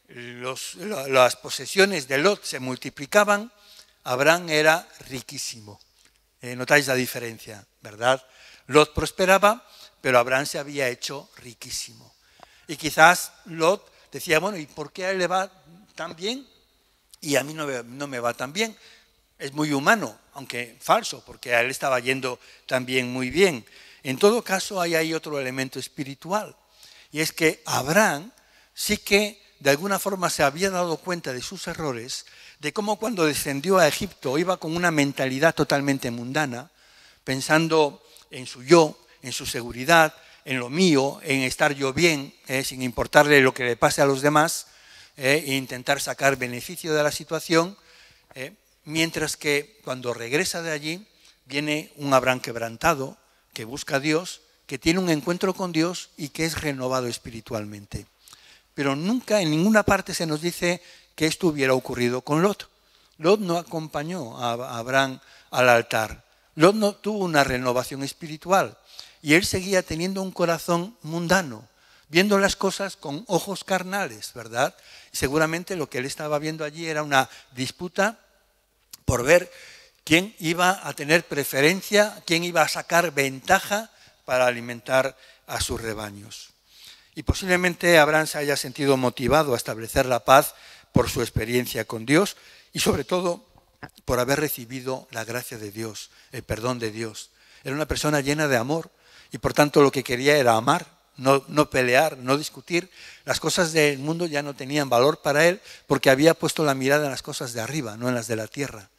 las posesiones de Lot se multiplicaban, Abraham era riquísimo. Eh, notáis la diferencia, ¿verdad? Lot prosperaba, pero Abraham se había hecho riquísimo. Y quizás Lot decía, bueno, ¿y por qué a él le va tan bien y a mí no, me va tan bien? Es muy humano, aunque falso, porque a él estaba yendo también muy bien. En todo caso, ahí hay otro elemento espiritual, y es que Abraham sí que de alguna forma se había dado cuenta de sus errores, de cómo cuando descendió a Egipto iba con una mentalidad totalmente mundana, pensando en su yo, en su seguridad, en lo mío, en estar yo bien, eh, sin importarle lo que le pase a los demás, eh, e intentar sacar beneficio de la situación, eh, mientras que cuando regresa de allí viene un Abraham quebrantado que busca a Dios, que tiene un encuentro con Dios y que es renovado espiritualmente pero nunca en ninguna parte se nos dice que esto hubiera ocurrido con Lot. Lot no acompañó a Abraham al altar. Lot no tuvo una renovación espiritual y él seguía teniendo un corazón mundano, viendo las cosas con ojos carnales, ¿verdad? Seguramente lo que él estaba viendo allí era una disputa por ver quién iba a tener preferencia, quién iba a sacar ventaja para alimentar a sus rebaños y posiblemente Abraham se haya sentido motivado a establecer la paz por su experiencia con Dios y sobre todo por haber recibido la gracia de Dios, el perdón de Dios. Era una persona llena de amor y por tanto lo que quería era amar, no, no pelear, no discutir. Las cosas del mundo ya no tenían valor para él porque había puesto la mirada en las cosas de arriba, no en las de la tierra.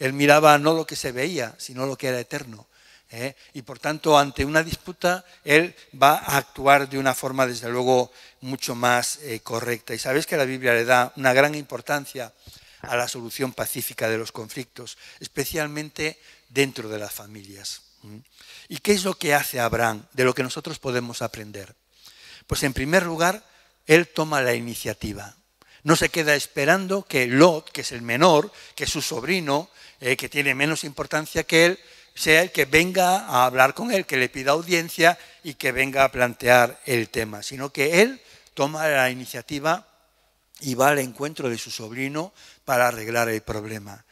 Él miraba no lo que se veía, sino lo que era eterno. ¿eh? Y por tanto, ante una disputa, él va a actuar de una forma, desde luego, mucho más eh, correcta. Y sabéis que la Biblia le da una gran importancia a la solución pacífica de los conflictos, especialmente dentro de las familias. ¿Y qué es lo que hace Abraham, de lo que nosotros podemos aprender? Pues en primer lugar, él toma la iniciativa. No se queda esperando que Lot, que es el menor, que es su sobrino, eh, que tiene menos importancia que él, sea el que venga a hablar con él, que le pida audiencia y que venga a plantear el tema, sino que él toma la iniciativa y va al encuentro de su sobrino para arreglar el problema.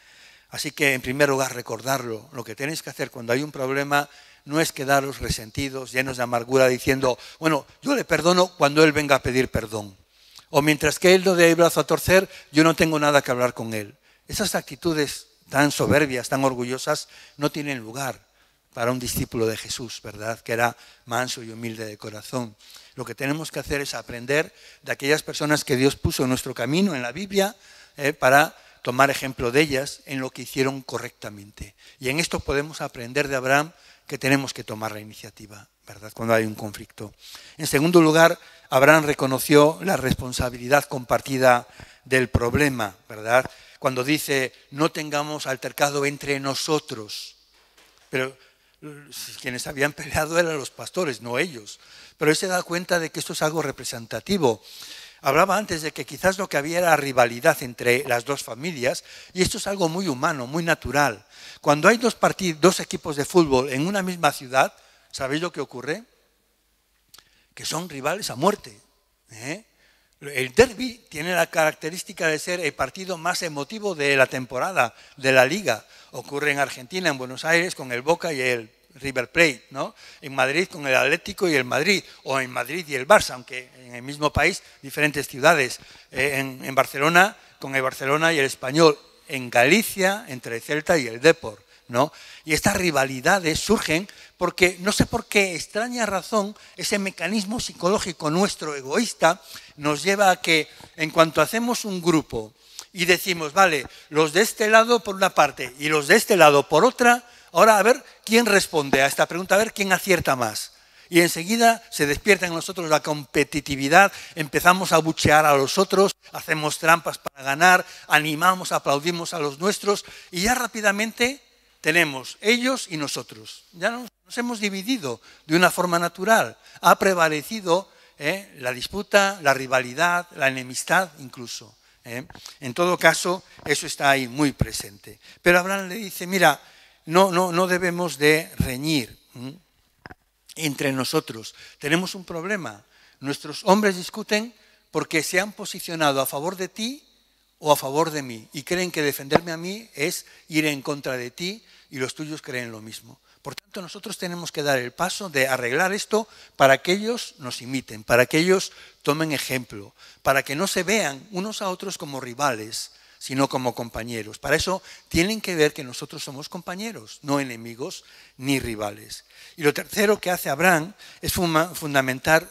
Así que, en primer lugar, recordarlo. Lo que tenéis que hacer cuando hay un problema no es quedaros resentidos, llenos de amargura, diciendo, bueno, yo le perdono cuando él venga a pedir perdón. O mientras que él no dé el brazo a torcer, yo no tengo nada que hablar con él. Esas actitudes tan soberbias, tan orgullosas, no tienen lugar para un discípulo de Jesús, ¿verdad? Que era manso y humilde de corazón. Lo que tenemos que hacer es aprender de aquellas personas que Dios puso en nuestro camino, en la Biblia, eh, para tomar ejemplo de ellas en lo que hicieron correctamente. Y en esto podemos aprender de Abraham que tenemos que tomar la iniciativa, ¿verdad? Cuando hay un conflicto. En segundo lugar, Abraham reconoció la responsabilidad compartida del problema, ¿verdad? cuando dice, no tengamos altercado entre nosotros. Pero quienes habían peleado eran los pastores, no ellos. Pero él se da cuenta de que esto es algo representativo. Hablaba antes de que quizás lo que había era rivalidad entre las dos familias y esto es algo muy humano, muy natural. Cuando hay dos partidos, dos equipos de fútbol en una misma ciudad, ¿sabéis lo que ocurre? Que son rivales a muerte. ¿eh? El derby tiene la característica de ser el partido más emotivo de la temporada, de la liga. Ocurre en Argentina, en Buenos Aires, con el Boca y el River Plate, ¿no? En Madrid con el Atlético y el Madrid, o en Madrid y el Barça, aunque en el mismo país, diferentes ciudades. Eh, en, en, Barcelona con el Barcelona y el Español. En Galicia, entre el Celta y el Deport. Y estas rivalidades surgen porque, no sé por qué extraña razón, ese mecanismo psicológico nuestro egoísta nos lleva a que en cuanto hacemos un grupo y decimos, vale, los de este lado por una parte y los de este lado por otra, ahora a ver quién responde a esta pregunta, a ver quién acierta más. Y enseguida se despierta en nosotros la competitividad, empezamos a buchear a los otros, hacemos trampas para ganar, animamos, aplaudimos a los nuestros y ya rápidamente tenemos ellos y nosotros. Ya nos, hemos dividido de una forma natural. Ha prevalecido ¿eh? la disputa, la rivalidad, la enemistad incluso. ¿eh? En todo caso, eso está ahí muy presente. Pero Abraham le dice, mira, no, no, no debemos de reñir entre nosotros. Tenemos un problema. Nuestros hombres discuten porque se han posicionado a favor de ti o a favor de mí y creen que defenderme a mí es ir en contra de ti y los tuyos creen lo mismo. Por tanto, nosotros tenemos que dar el paso de arreglar esto para que ellos nos imiten, para que ellos tomen ejemplo, para que no se vean unos a otros como rivales, sino como compañeros. Para eso tienen que ver que nosotros somos compañeros, no enemigos ni rivales. Y lo tercero que hace Abraham es fundamentar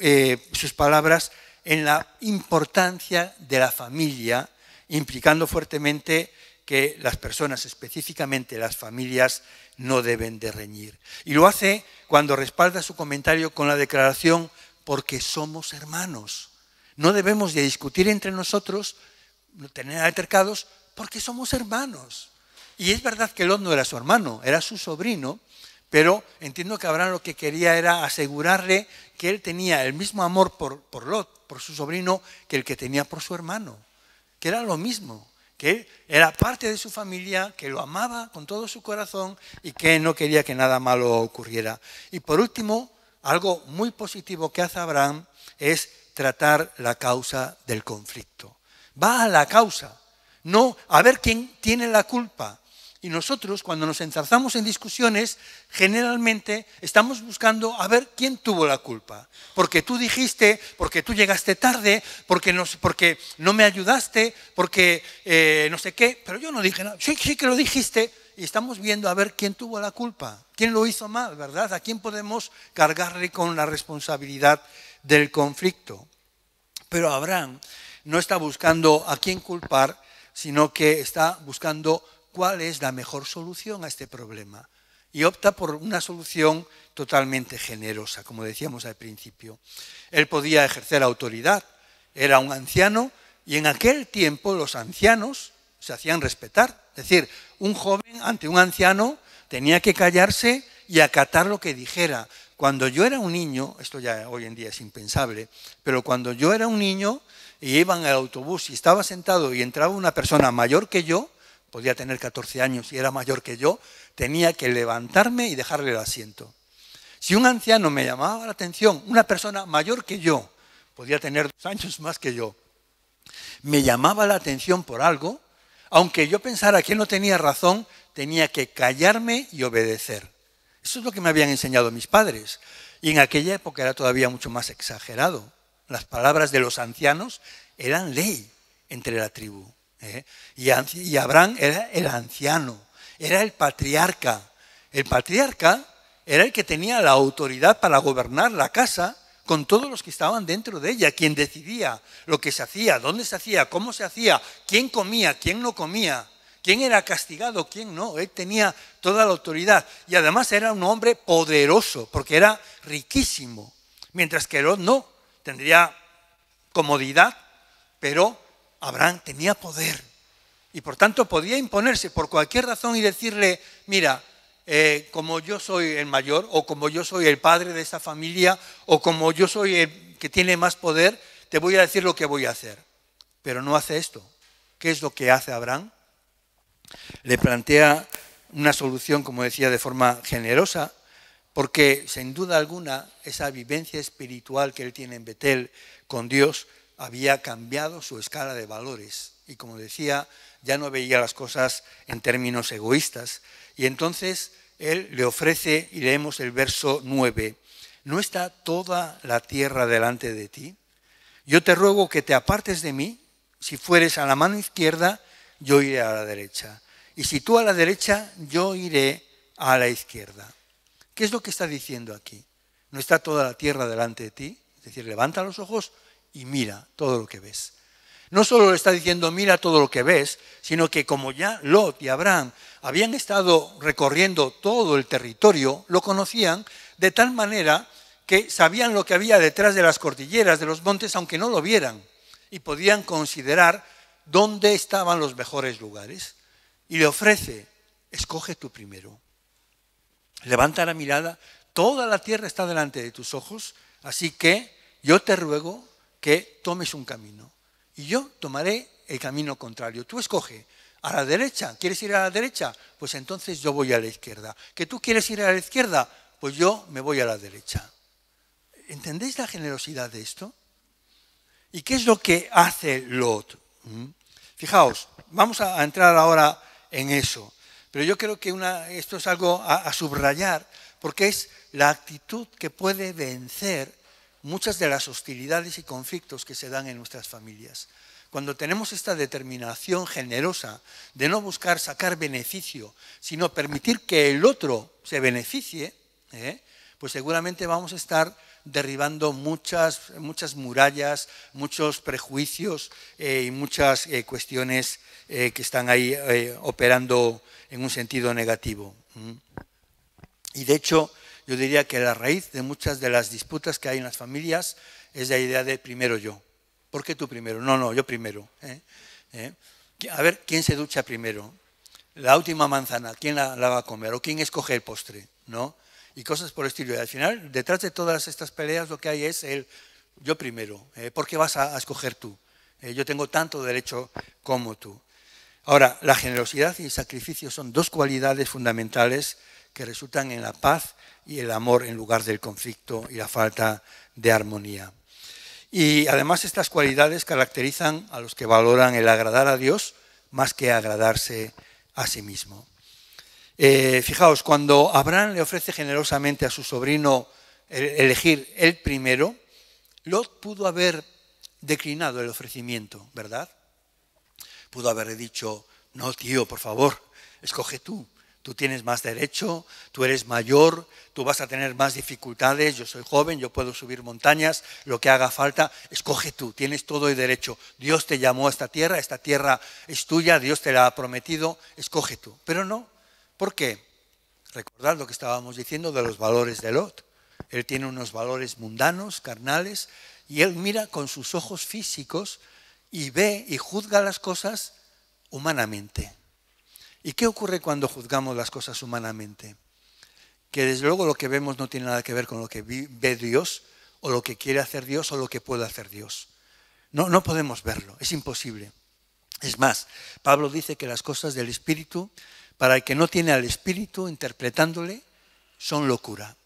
eh, sus palabras en la importancia de la familia, implicando fuertemente que las personas, específicamente las familias, no deben de reñir. Y lo hace cuando respalda su comentario con la declaración, porque somos hermanos. No debemos de discutir entre nosotros, tener altercados, porque somos hermanos. Y es verdad que Lot no era su hermano, era su sobrino, pero entiendo que Abraham lo que quería era asegurarle que él tenía el mismo amor por, Lot, por su sobrino, que el que tenía por su hermano, que era lo mismo, que él era parte de su familia, que lo amaba con todo su corazón y que no quería que nada malo ocurriera. Y por último, algo muy positivo que hace Abraham es tratar la causa del conflicto. Va a la causa, no a ver quién tiene la culpa, y nosotros, cuando nos enzarzamos en discusiones, generalmente estamos buscando a ver quién tuvo la culpa. Porque tú dijiste, porque tú llegaste tarde, porque no, porque no me ayudaste, porque eh, no sé qué, pero yo no dije nada. Sí, sí que lo dijiste. Y estamos viendo a ver quién tuvo la culpa, quién lo hizo mal, ¿verdad? ¿A quién podemos cargarle con la responsabilidad del conflicto? Pero Abraham no está buscando a quién culpar, sino que está buscando cuál es la mejor solución a este problema y opta por una solución totalmente generosa, como decíamos al principio. Él podía ejercer autoridad, era un anciano y en aquel tiempo los ancianos se hacían respetar. Es decir, un joven ante un anciano tenía que callarse y acatar lo que dijera. Cuando yo era un niño, esto ya hoy en día es impensable, pero cuando yo era un niño y iba en el autobús y estaba sentado y entraba una persona mayor que yo, podía tener 14 años y era mayor que yo, tenía que levantarme y dejarle el asiento. Si un anciano me llamaba la atención, una persona mayor que yo, podía tener dos años más que yo, me llamaba la atención por algo, aunque yo pensara que no tenía razón, tenía que callarme y obedecer. Eso es lo que me habían enseñado mis padres. Y en aquella época era todavía mucho más exagerado. Las palabras de los ancianos eran ley entre la tribu. ¿eh? Y, Abraham era el anciano, era el patriarca. El patriarca era el que tenía la autoridad para gobernar la casa con todos los que estaban dentro de ella, quien decidía lo que se hacía, dónde se hacía, cómo se hacía, quién comía, quién no comía, quién era castigado, quién no. Él tenía toda la autoridad y además era un hombre poderoso porque era riquísimo, mientras que otro no, tendría comodidad, pero Abraham tenía poder y por tanto podía imponerse por cualquier razón y decirle, mira, eh, como yo soy el mayor o como yo soy el padre de esta familia o como yo soy el que tiene más poder, te voy a decir lo que voy a hacer. Pero no hace esto. ¿Qué es lo que hace Abraham? Le plantea una solución, como decía, de forma generosa, porque sin duda alguna esa vivencia espiritual que él tiene en Betel con Dios había cambiado su escala de valores y, como decía, ya no veía las cosas en términos egoístas. Y entonces él le ofrece, y leemos el verso 9, ¿no está toda la tierra delante de ti? Yo te ruego que te apartes de mí, si fueres a la mano izquierda, yo iré a la derecha. Y si tú a la derecha, yo iré a la izquierda. ¿Qué es lo que está diciendo aquí? ¿No está toda la tierra delante de ti? Es decir, levanta los ojos y mira todo lo que ves. No solo le está diciendo mira todo lo que ves, sino que como ya Lot y Abraham habían estado recorriendo todo el territorio, lo conocían de tal manera que sabían lo que había detrás de las cordilleras, de los montes, aunque no lo vieran, y podían considerar dónde estaban los mejores lugares. Y le ofrece, escoge tú primero. Levanta la mirada, toda la tierra está delante de tus ojos, así que yo te ruego que tomes un camino. Y yo tomaré el camino contrario. Tú escoge. A la derecha, ¿quieres ir a la derecha? Pues entonces yo voy a la izquierda. ¿Que tú quieres ir a la izquierda? Pues yo me voy a la derecha. ¿Entendéis la generosidad de esto? ¿Y qué es lo que hace Lot? ¿Mm? Fijaos, vamos a entrar ahora en eso, pero yo creo que una, esto es algo a subrayar, porque es la actitud que puede vencer muchas de las hostilidades y conflictos que se dan en nuestras familias. Cuando tenemos esta determinación generosa de no buscar sacar beneficio, sino permitir que el otro se beneficie, ¿eh? pues seguramente vamos a estar derribando muchas, muchas murallas, muchos prejuicios eh, y muchas eh, cuestiones que están ahí operando en un sentido negativo. ¿Mm? Y de hecho, yo diría que la raíz de muchas de las disputas que hay en las familias es la idea de primero yo. ¿Por qué tú primero? No, no, yo primero. ¿eh? ¿Eh? A ver, ¿quién se ducha primero? La última manzana, ¿quién la, va a comer? ¿O quién escoge el postre? ¿No? Y cosas por el estilo. Y al final, detrás de todas estas peleas, lo que hay es el yo primero. ¿eh? ¿Por qué vas a, a escoger tú? yo tengo tanto derecho como tú. Ahora, la generosidad y el sacrificio son dos cualidades fundamentales que resultan en la paz y el amor en lugar del conflicto y la falta de armonía. Y además estas cualidades caracterizan a los que valoran el agradar a Dios más que agradarse a sí mismo. Eh, fijaos, cuando Abraham le ofrece generosamente a su sobrino elegir el primero, Lot pudo haber declinado el ofrecimiento, ¿verdad? Pudo haberle dicho, no, tío, por favor, escoge tú. Tú tienes más derecho, tú eres mayor, tú vas a tener más dificultades, yo soy joven, yo puedo subir montañas, lo que haga falta, escoge tú, tienes todo el derecho. Dios te llamó a esta tierra, esta tierra es tuya, Dios te la ha prometido, escoge tú. Pero no, ¿por qué? Recordad lo que estábamos diciendo de los valores de Lot. Él tiene unos valores mundanos, carnales, y él mira con sus ojos físicos y ve y juzga las cosas humanamente. ¿Y qué ocurre cuando juzgamos las cosas humanamente? Que desde luego lo que vemos no tiene nada que ver con lo que ve Dios o lo que quiere hacer Dios o lo que puede hacer Dios. No, no podemos verlo, es imposible. Es más, Pablo dice que las cosas del Espíritu, para el que no tiene al Espíritu interpretándole, son locura.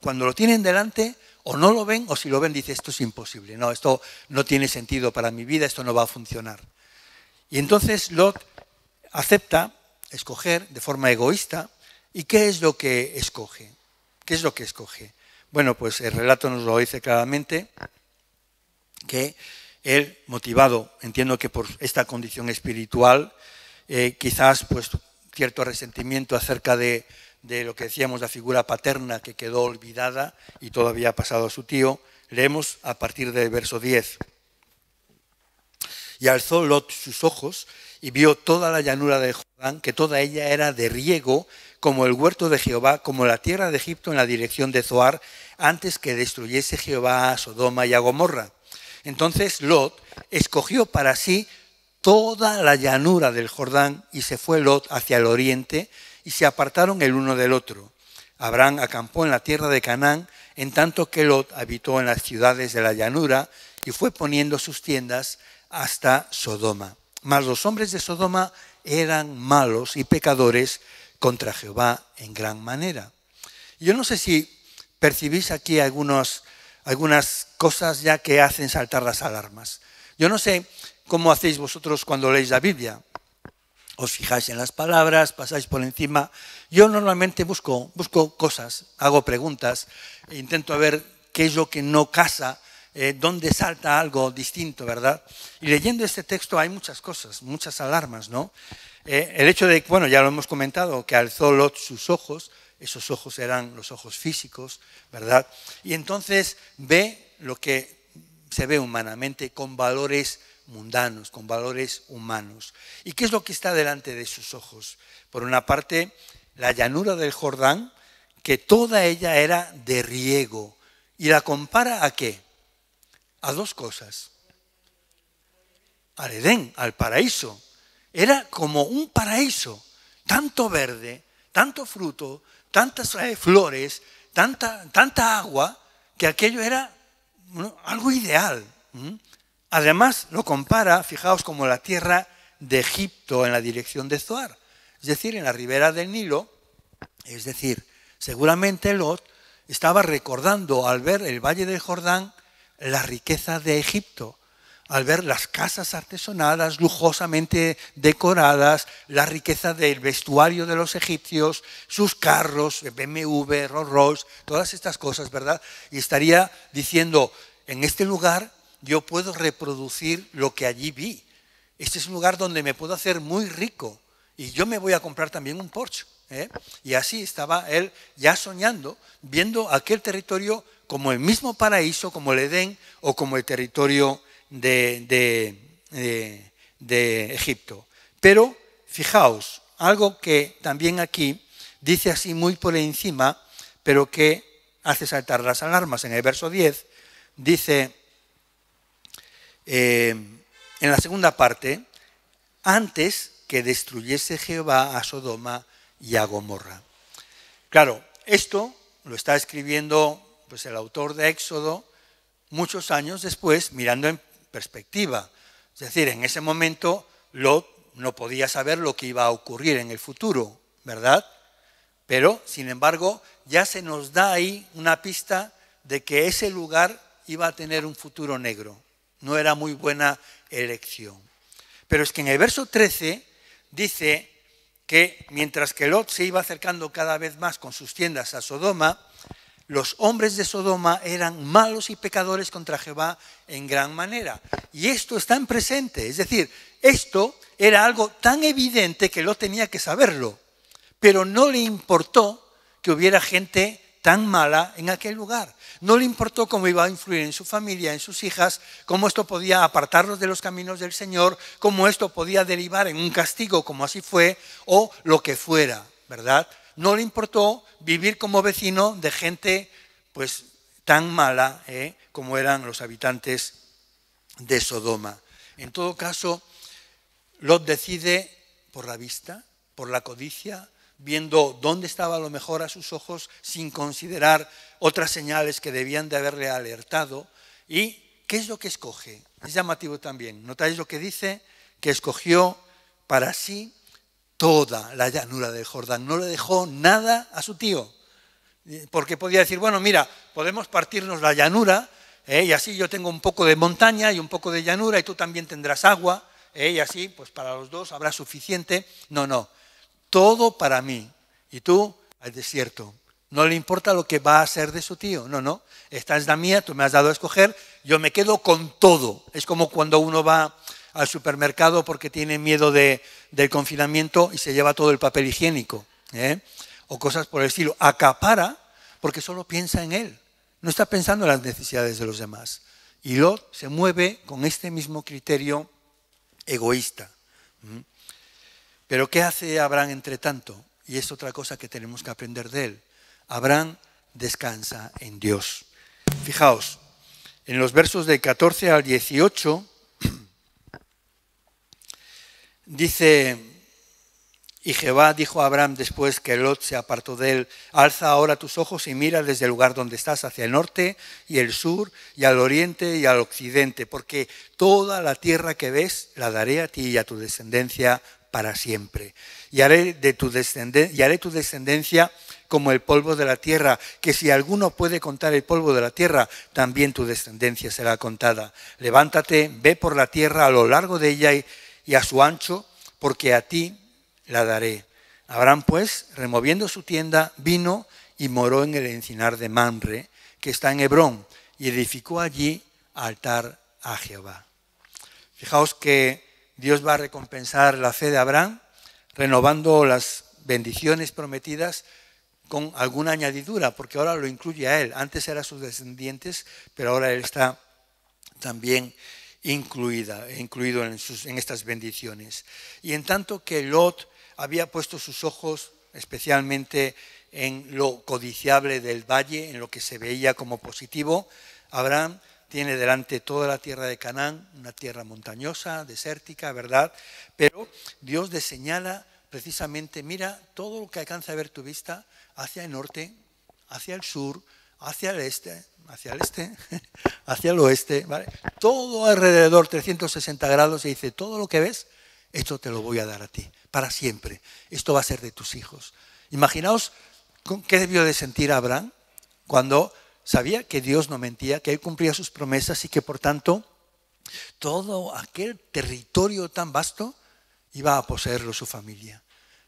Cuando lo tienen delante, o no lo ven, o si lo ven, dice, esto es imposible, no, esto no tiene sentido para mi vida, esto no va a funcionar. Y entonces Lot acepta escoger de forma egoísta. ¿Y qué es lo que escoge? ¿Qué es lo que escoge? Bueno, pues el relato nos lo dice claramente, que él, motivado, entiendo que por esta condición espiritual, eh, quizás pues cierto resentimiento acerca de, de, lo que decíamos, la figura paterna que quedó olvidada y todavía ha pasado a su tío, leemos a partir del verso 10. Y alzó Lot sus ojos y vio toda la llanura del Jordán, que toda ella era de riego, como el huerto de Jehová, como la tierra de Egipto en la dirección de Zoar, antes que destruyese Jehová a Sodoma y a Gomorra. Entonces Lot escogió para sí toda la llanura del Jordán y se fue Lot hacia el oriente y se apartaron el uno del otro. Abraham acampó en la tierra de Canaán, en tanto que Lot habitó en las ciudades de la llanura y fue poniendo sus tiendas hasta Sodoma. Mas los hombres de Sodoma eran malos y pecadores contra Jehová en gran manera. Yo no sé si percibís aquí algunas cosas ya que hacen saltar las alarmas. Yo no sé cómo hacéis vosotros cuando leéis la Biblia. Os fijáis en las palabras, pasáis por encima. Yo normalmente busco, busco cosas, hago preguntas, e intento ver qué es lo que no casa eh, donde salta algo distinto, ¿verdad? Y leyendo este texto hay muchas cosas, muchas alarmas, ¿no? Eh, el hecho de, bueno, ya lo hemos comentado, que alzó Lot sus ojos, esos ojos eran los ojos físicos, ¿verdad? Y entonces ve lo que se ve humanamente con valores mundanos, con valores humanos. ¿Y qué es lo que está delante de sus ojos? Por una parte, la llanura del Jordán, que toda ella era de riego. ¿Y la compara a qué? a dos cosas. Al Edén, al paraíso. Era como un paraíso, tanto verde, tanto fruto, tantas eh, flores, tanta, tanta agua, que aquello era algo ideal. Además, lo compara, fijaos, como la tierra de Egipto en la dirección de Zoar, es decir, en la ribera del Nilo, es decir, seguramente Lot estaba recordando al ver el valle del Jordán la riqueza de Egipto, al ver las casas artesonadas lujosamente decoradas, la riqueza del vestuario de los egipcios, sus carros, BMW, Rolls Royce, todas estas cosas, ¿verdad? Y estaría diciendo, en este lugar yo puedo reproducir lo que allí vi. Este es un lugar donde me puedo hacer muy rico y yo me voy a comprar también un Porsche. ¿eh? Y así estaba él ya soñando, viendo aquel territorio como el mismo paraíso, como el Edén o como el territorio de, Egipto. Pero fijaos, algo que también aquí dice así muy por encima, pero que hace saltar las alarmas. En el verso 10 dice, eh, en la segunda parte, antes que destruyese Jehová a Sodoma y a Gomorra. Claro, esto lo está escribiendo pues el autor de Éxodo muchos años después mirando en perspectiva. Es decir, en ese momento Lot no podía saber lo que iba a ocurrir en el futuro, ¿verdad? Pero, sin embargo, ya se nos da ahí una pista de que ese lugar iba a tener un futuro negro. No era muy buena elección. Pero es que en el verso 13 dice que mientras que Lot se iba acercando cada vez más con sus tiendas a Sodoma, los hombres de Sodoma eran malos y pecadores contra Jehová en gran manera. Y esto está en presente, es decir, esto era algo tan evidente que lo tenía que saberlo, pero no le importó que hubiera gente tan mala en aquel lugar. No le importó cómo iba a influir en su familia, en sus hijas, cómo esto podía apartarlos de los caminos del Señor, cómo esto podía derivar en un castigo, como así fue, o lo que fuera, ¿verdad? no le importó vivir como vecino de gente pues tan mala ¿eh? como eran los habitantes de Sodoma. En todo caso, Lot decide por la vista, por la codicia, viendo dónde estaba lo mejor a sus ojos, sin considerar otras señales que debían de haberle alertado. ¿Y qué es lo que escoge? Es llamativo también. ¿Notáis lo que dice? Que escogió para sí toda la llanura del Jordán. No le dejó nada a su tío. Porque podía decir, bueno, mira, podemos partirnos la llanura eh, y así yo tengo un poco de montaña y un poco de llanura y tú también tendrás agua eh, y así, pues para los dos habrá suficiente. No, no, todo para mí y tú al desierto. No le importa lo que va a ser de su tío. No, no, esta es la mía, tú me has dado a escoger, yo me quedo con todo. Es como cuando uno va al supermercado porque tiene miedo del confinamiento y se lleva todo el papel higiénico. ¿eh? O cosas por el estilo. Acapara porque solo piensa en él. No está pensando en las necesidades de los demás. Y Lot se mueve con este mismo criterio egoísta. Pero ¿qué hace Abraham entre tanto? Y es otra cosa que tenemos que aprender de él. Abraham descansa en Dios. Fijaos, en los versos de 14 al 18 Dice, y Jehová dijo a Abraham después que Lot se apartó de él, alza ahora tus ojos y mira desde el lugar donde estás hacia el norte y el sur y al oriente y al occidente, porque toda la tierra que ves la daré a ti y a tu descendencia para siempre. Y haré, de tu y haré tu descendencia como el polvo de la tierra, que si alguno puede contar el polvo de la tierra, también tu descendencia será contada. Levántate, ve por la tierra a lo largo de ella y y a su ancho, porque a ti la daré. Abraham, pues, removiendo su tienda, vino y moró en el encinar de Manre, que está en Hebrón, y edificó allí altar a Jehová. Fijaos que Dios va a recompensar la fe de Abraham, renovando las bendiciones prometidas con alguna añadidura, porque ahora lo incluye a él. Antes eran sus descendientes, pero ahora él está también incluida, incluido en, en estas bendiciones. Y en tanto que Lot había puesto sus ojos especialmente en lo codiciable del valle, en lo que se veía como positivo, Abraham tiene delante toda la tierra de Canaán, una tierra montañosa, desértica, ¿verdad? Pero Dios le señala precisamente, mira, todo lo que alcanza a ver tu vista hacia el norte, hacia el sur, hacia el este, hacia el este, hacia el oeste, todo alrededor 360 grados y dice, todo lo que ves, esto te lo voy a dar a ti, para siempre. Esto va a ser de tus hijos. Imaginaos qué debió de sentir Abraham cuando sabía que Dios no mentía, que él cumplía sus promesas y que por tanto todo aquel territorio tan vasto iba a poseerlo su familia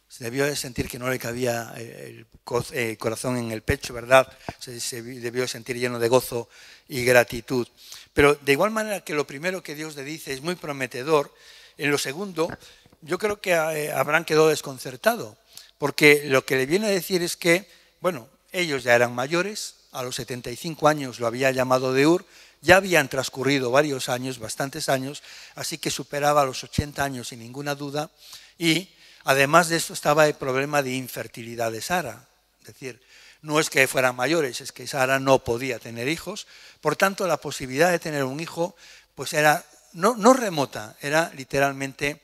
se debió de sentir que no le cabía eh, el eh, corazón en el pecho, ¿verdad? Se, debió sentir lleno de gozo y gratitud. Pero de igual manera que lo primero que Dios le dice es muy prometedor, en lo segundo, yo creo que habrán eh, quedó desconcertado, porque lo que le viene a decir es que, bueno, ellos ya eran mayores, a los 75 años lo había llamado de Ur, ya habían transcurrido varios años, bastantes años, así que superaba los 80 años sin ninguna duda, y Además de esto estaba el problema de infertilidad de Sara. Es decir, no es que fueran mayores, es que Sara no podía tener hijos. Por tanto, la posibilidad de tener un hijo pues era no, remota, era literalmente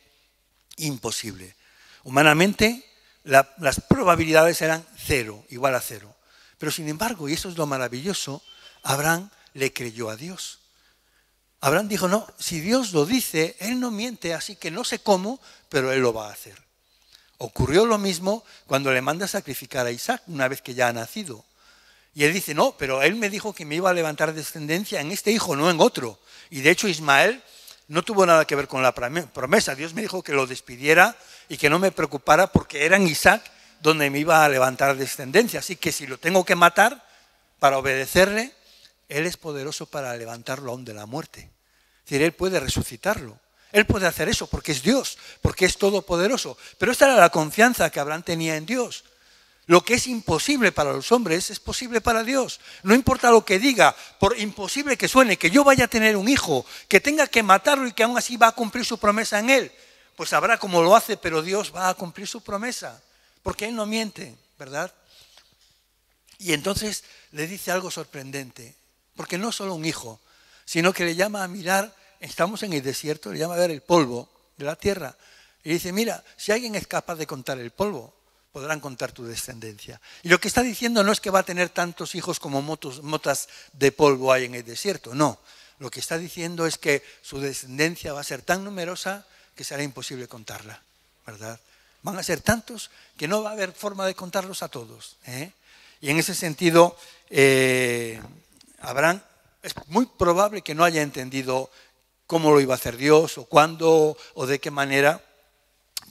imposible. Humanamente las probabilidades eran cero, igual a cero. Pero sin embargo, y eso es lo maravilloso, Abraham le creyó a Dios. Abraham dijo, no, si Dios lo dice, Él no miente, así que no sé cómo, pero Él lo va a hacer. Ocurrió lo mismo cuando le manda sacrificar a Isaac una vez que ya ha nacido. Y él dice, no, pero él me dijo que me iba a levantar descendencia en este hijo, no en otro. Y de hecho Ismael no tuvo nada que ver con la promesa. Dios me dijo que lo despidiera y que no me preocupara porque era en Isaac donde me iba a levantar descendencia. Así que si lo tengo que matar para obedecerle, Él es poderoso para levantarlo aún de la muerte. Es decir, Él puede resucitarlo. Él puede hacer eso porque es Dios, porque es todopoderoso. Pero esta era la confianza que Abraham tenía en Dios. Lo que es imposible para los hombres es posible para Dios. No importa lo que diga, por imposible que suene, que yo vaya a tener un hijo, que tenga que matarlo y que aún así va a cumplir su promesa en él. Pues habrá como lo hace, pero Dios va a cumplir su promesa, porque Él no miente, ¿verdad? Y entonces le dice algo sorprendente, porque no solo un hijo, sino que le llama a mirar estamos en el desierto, le llama a ver el polvo de la tierra. Y dice, mira, si alguien es capaz de contar el polvo, podrán contar tu descendencia. Y lo que está diciendo no es que va a tener tantos hijos como motas de polvo hay en el desierto, no. Lo que está diciendo es que su descendencia va a ser tan numerosa que será imposible contarla, ¿verdad? Van a ser tantos que no va a haber forma de contarlos a todos. ¿eh? Y en ese sentido, eh, Abraham es muy probable que no haya entendido cómo lo iba a hacer Dios o cuándo o de qué manera,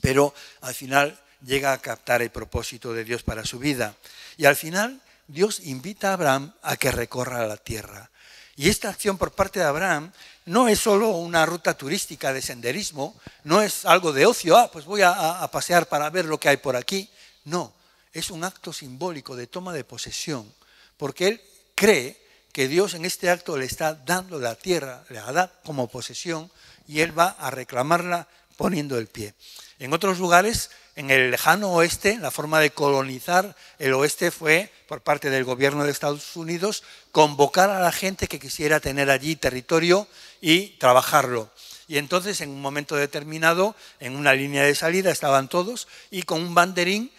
pero al final llega a captar el propósito de Dios para su vida. Y al final Dios invita a Abraham a que recorra la tierra. Y esta acción por parte de Abraham no es solo una ruta turística de senderismo, no es algo de ocio, ah, pues voy a, a pasear para ver lo que hay por aquí. No, es un acto simbólico de toma de posesión, porque él cree que Dios en este acto le está dando la tierra, la da como posesión y él va a reclamarla poniendo el pie. En otros lugares, en el lejano oeste, la forma de colonizar el oeste fue, por parte del gobierno de Estados Unidos, convocar a la gente que quisiera tener allí territorio y trabajarlo. Y entonces, en un momento determinado, en una línea de salida estaban todos y con un banderín,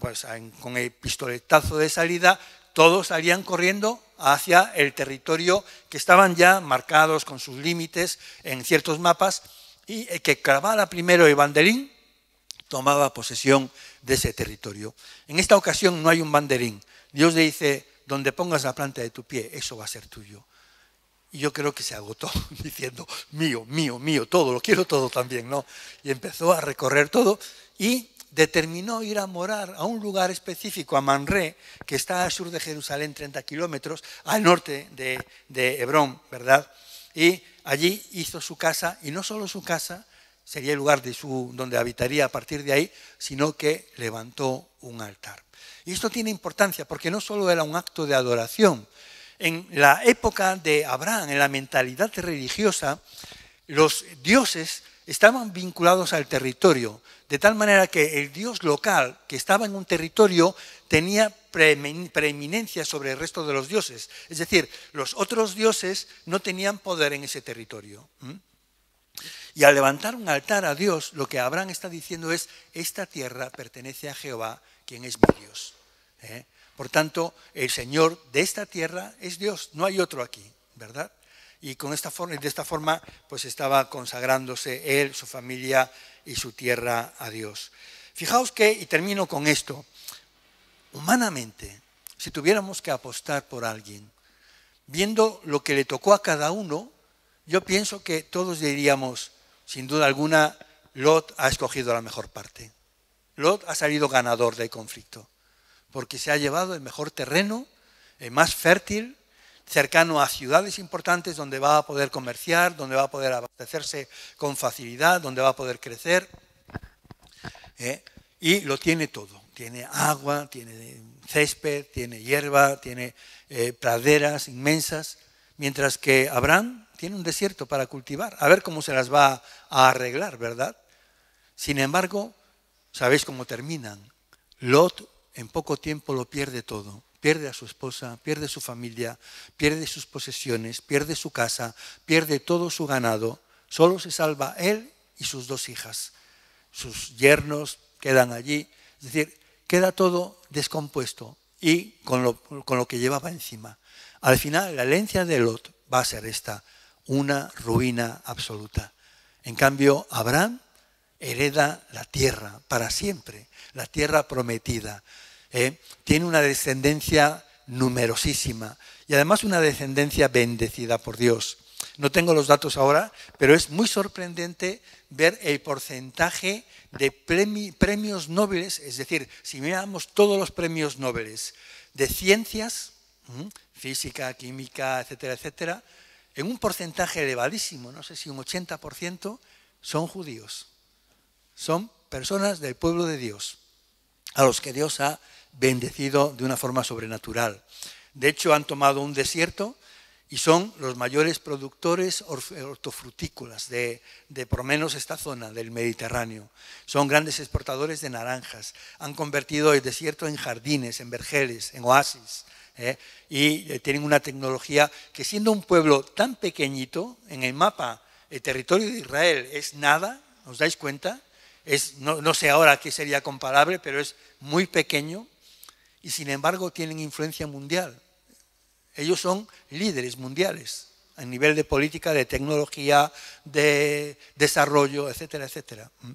pues, con el pistoletazo de salida, todos salían corriendo hacia el territorio que estaban ya marcados con sus límites en ciertos mapas y que clavara primero el Banderín tomaba posesión de ese territorio. En esta ocasión no hay un banderín. Dios le dice, donde pongas la planta de tu pie, eso va a ser tuyo. Y yo creo que se agotó diciendo, mío, mío, mío, todo, lo quiero todo también, ¿no? Y empezó a recorrer todo y determinó ir a morar a un lugar específico, a Manré, que está al sur de Jerusalén, 30 kilómetros, al norte de, Hebrón, ¿verdad? Y allí hizo su casa, y no solo su casa, sería el lugar de su, donde habitaría a partir de ahí, sino que levantó un altar. Y esto tiene importancia porque no solo era un acto de adoración. En la época de Abraham, en la mentalidad religiosa, los dioses estaban vinculados al territorio, de tal manera que el dios local que estaba en un territorio tenía preeminencia sobre el resto de los dioses. Es decir, los otros dioses no tenían poder en ese territorio. Y al levantar un altar a Dios, lo que Abraham está diciendo es, esta tierra pertenece a Jehová, quien es mi Dios. ¿eh? Por tanto, el Señor de esta tierra es Dios, no hay otro aquí, ¿verdad? y con esta forma, de esta forma pues estaba consagrándose él, su familia y su tierra a Dios. Fijaos que, y termino con esto, humanamente, si tuviéramos que apostar por alguien, viendo lo que le tocó a cada uno, yo pienso que todos diríamos, sin duda alguna, Lot ha escogido la mejor parte. Lot ha salido ganador del conflicto, porque se ha llevado el mejor terreno, el más fértil, cercano a ciudades importantes donde va a poder comerciar, donde va a poder abastecerse con facilidad, donde va a poder crecer. ¿eh? Y lo tiene todo. Tiene agua, tiene césped, tiene hierba, tiene eh, praderas inmensas, mientras que Abraham tiene un desierto para cultivar. A ver cómo se las va a arreglar, ¿verdad? Sin embargo, sabéis cómo terminan. Lot en poco tiempo lo pierde todo pierde a su esposa, pierde su familia, pierde sus posesiones, pierde su casa, pierde todo su ganado. Solo se salva él y sus dos hijas. Sus yernos quedan allí. Es decir, queda todo descompuesto y con lo, que llevaba encima. Al final, la herencia de Lot va a ser esta, una ruina absoluta. En cambio, Abraham hereda la tierra para siempre, la tierra prometida. ¿eh? tiene una descendencia numerosísima y además una descendencia bendecida por Dios. No tengo los datos ahora, pero es muy sorprendente ver el porcentaje de premios nobles, es decir, si miramos todos los premios nobles de ciencias, física, química, etcétera, etcétera, en un porcentaje elevadísimo, no sé si un 80%, son judíos. Son personas del pueblo de Dios, a los que Dios ha bendecido de una forma sobrenatural. De hecho, han tomado un desierto y son los mayores productores ortofrutícolas de, de, por lo menos esta zona del Mediterráneo. Son grandes exportadores de naranjas. Han convertido el desierto en jardines, en vergeles, en oasis. ¿eh? Y eh, tienen una tecnología que siendo un pueblo tan pequeñito, en el mapa, el territorio de Israel es nada, ¿os dais cuenta? no, no sé ahora qué sería comparable, pero es muy pequeño y sin embargo tienen influencia mundial. Ellos son líderes mundiales a nivel de política, de tecnología, de desarrollo, etcétera, etcétera. Mm.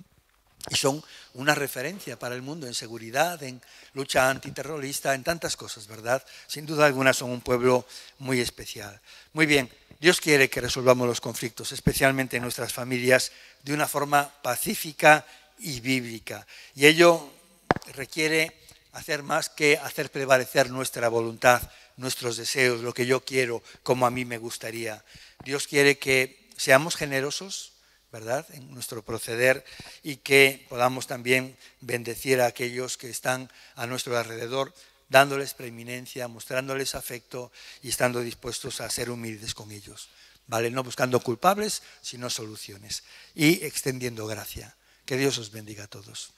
Y son una referencia para el mundo en seguridad, en lucha antiterrorista, en tantas cosas, ¿verdad? Sin duda alguna son un pueblo muy especial. Muy bien, Dios quiere que resolvamos los conflictos, especialmente en nuestras familias, de una forma pacífica y bíblica. Y ello requiere hacer más que hacer prevalecer nuestra voluntad, nuestros deseos, lo que yo quiero, como a mí me gustaría. Dios quiere que seamos generosos, ¿verdad?, en nuestro proceder y que podamos también bendecir a aquellos que están a nuestro alrededor, dándoles preeminencia, mostrándoles afecto y estando dispuestos a ser humildes con ellos. ¿Vale? No buscando culpables, sino soluciones y extendiendo gracia. Que Dios os bendiga a todos.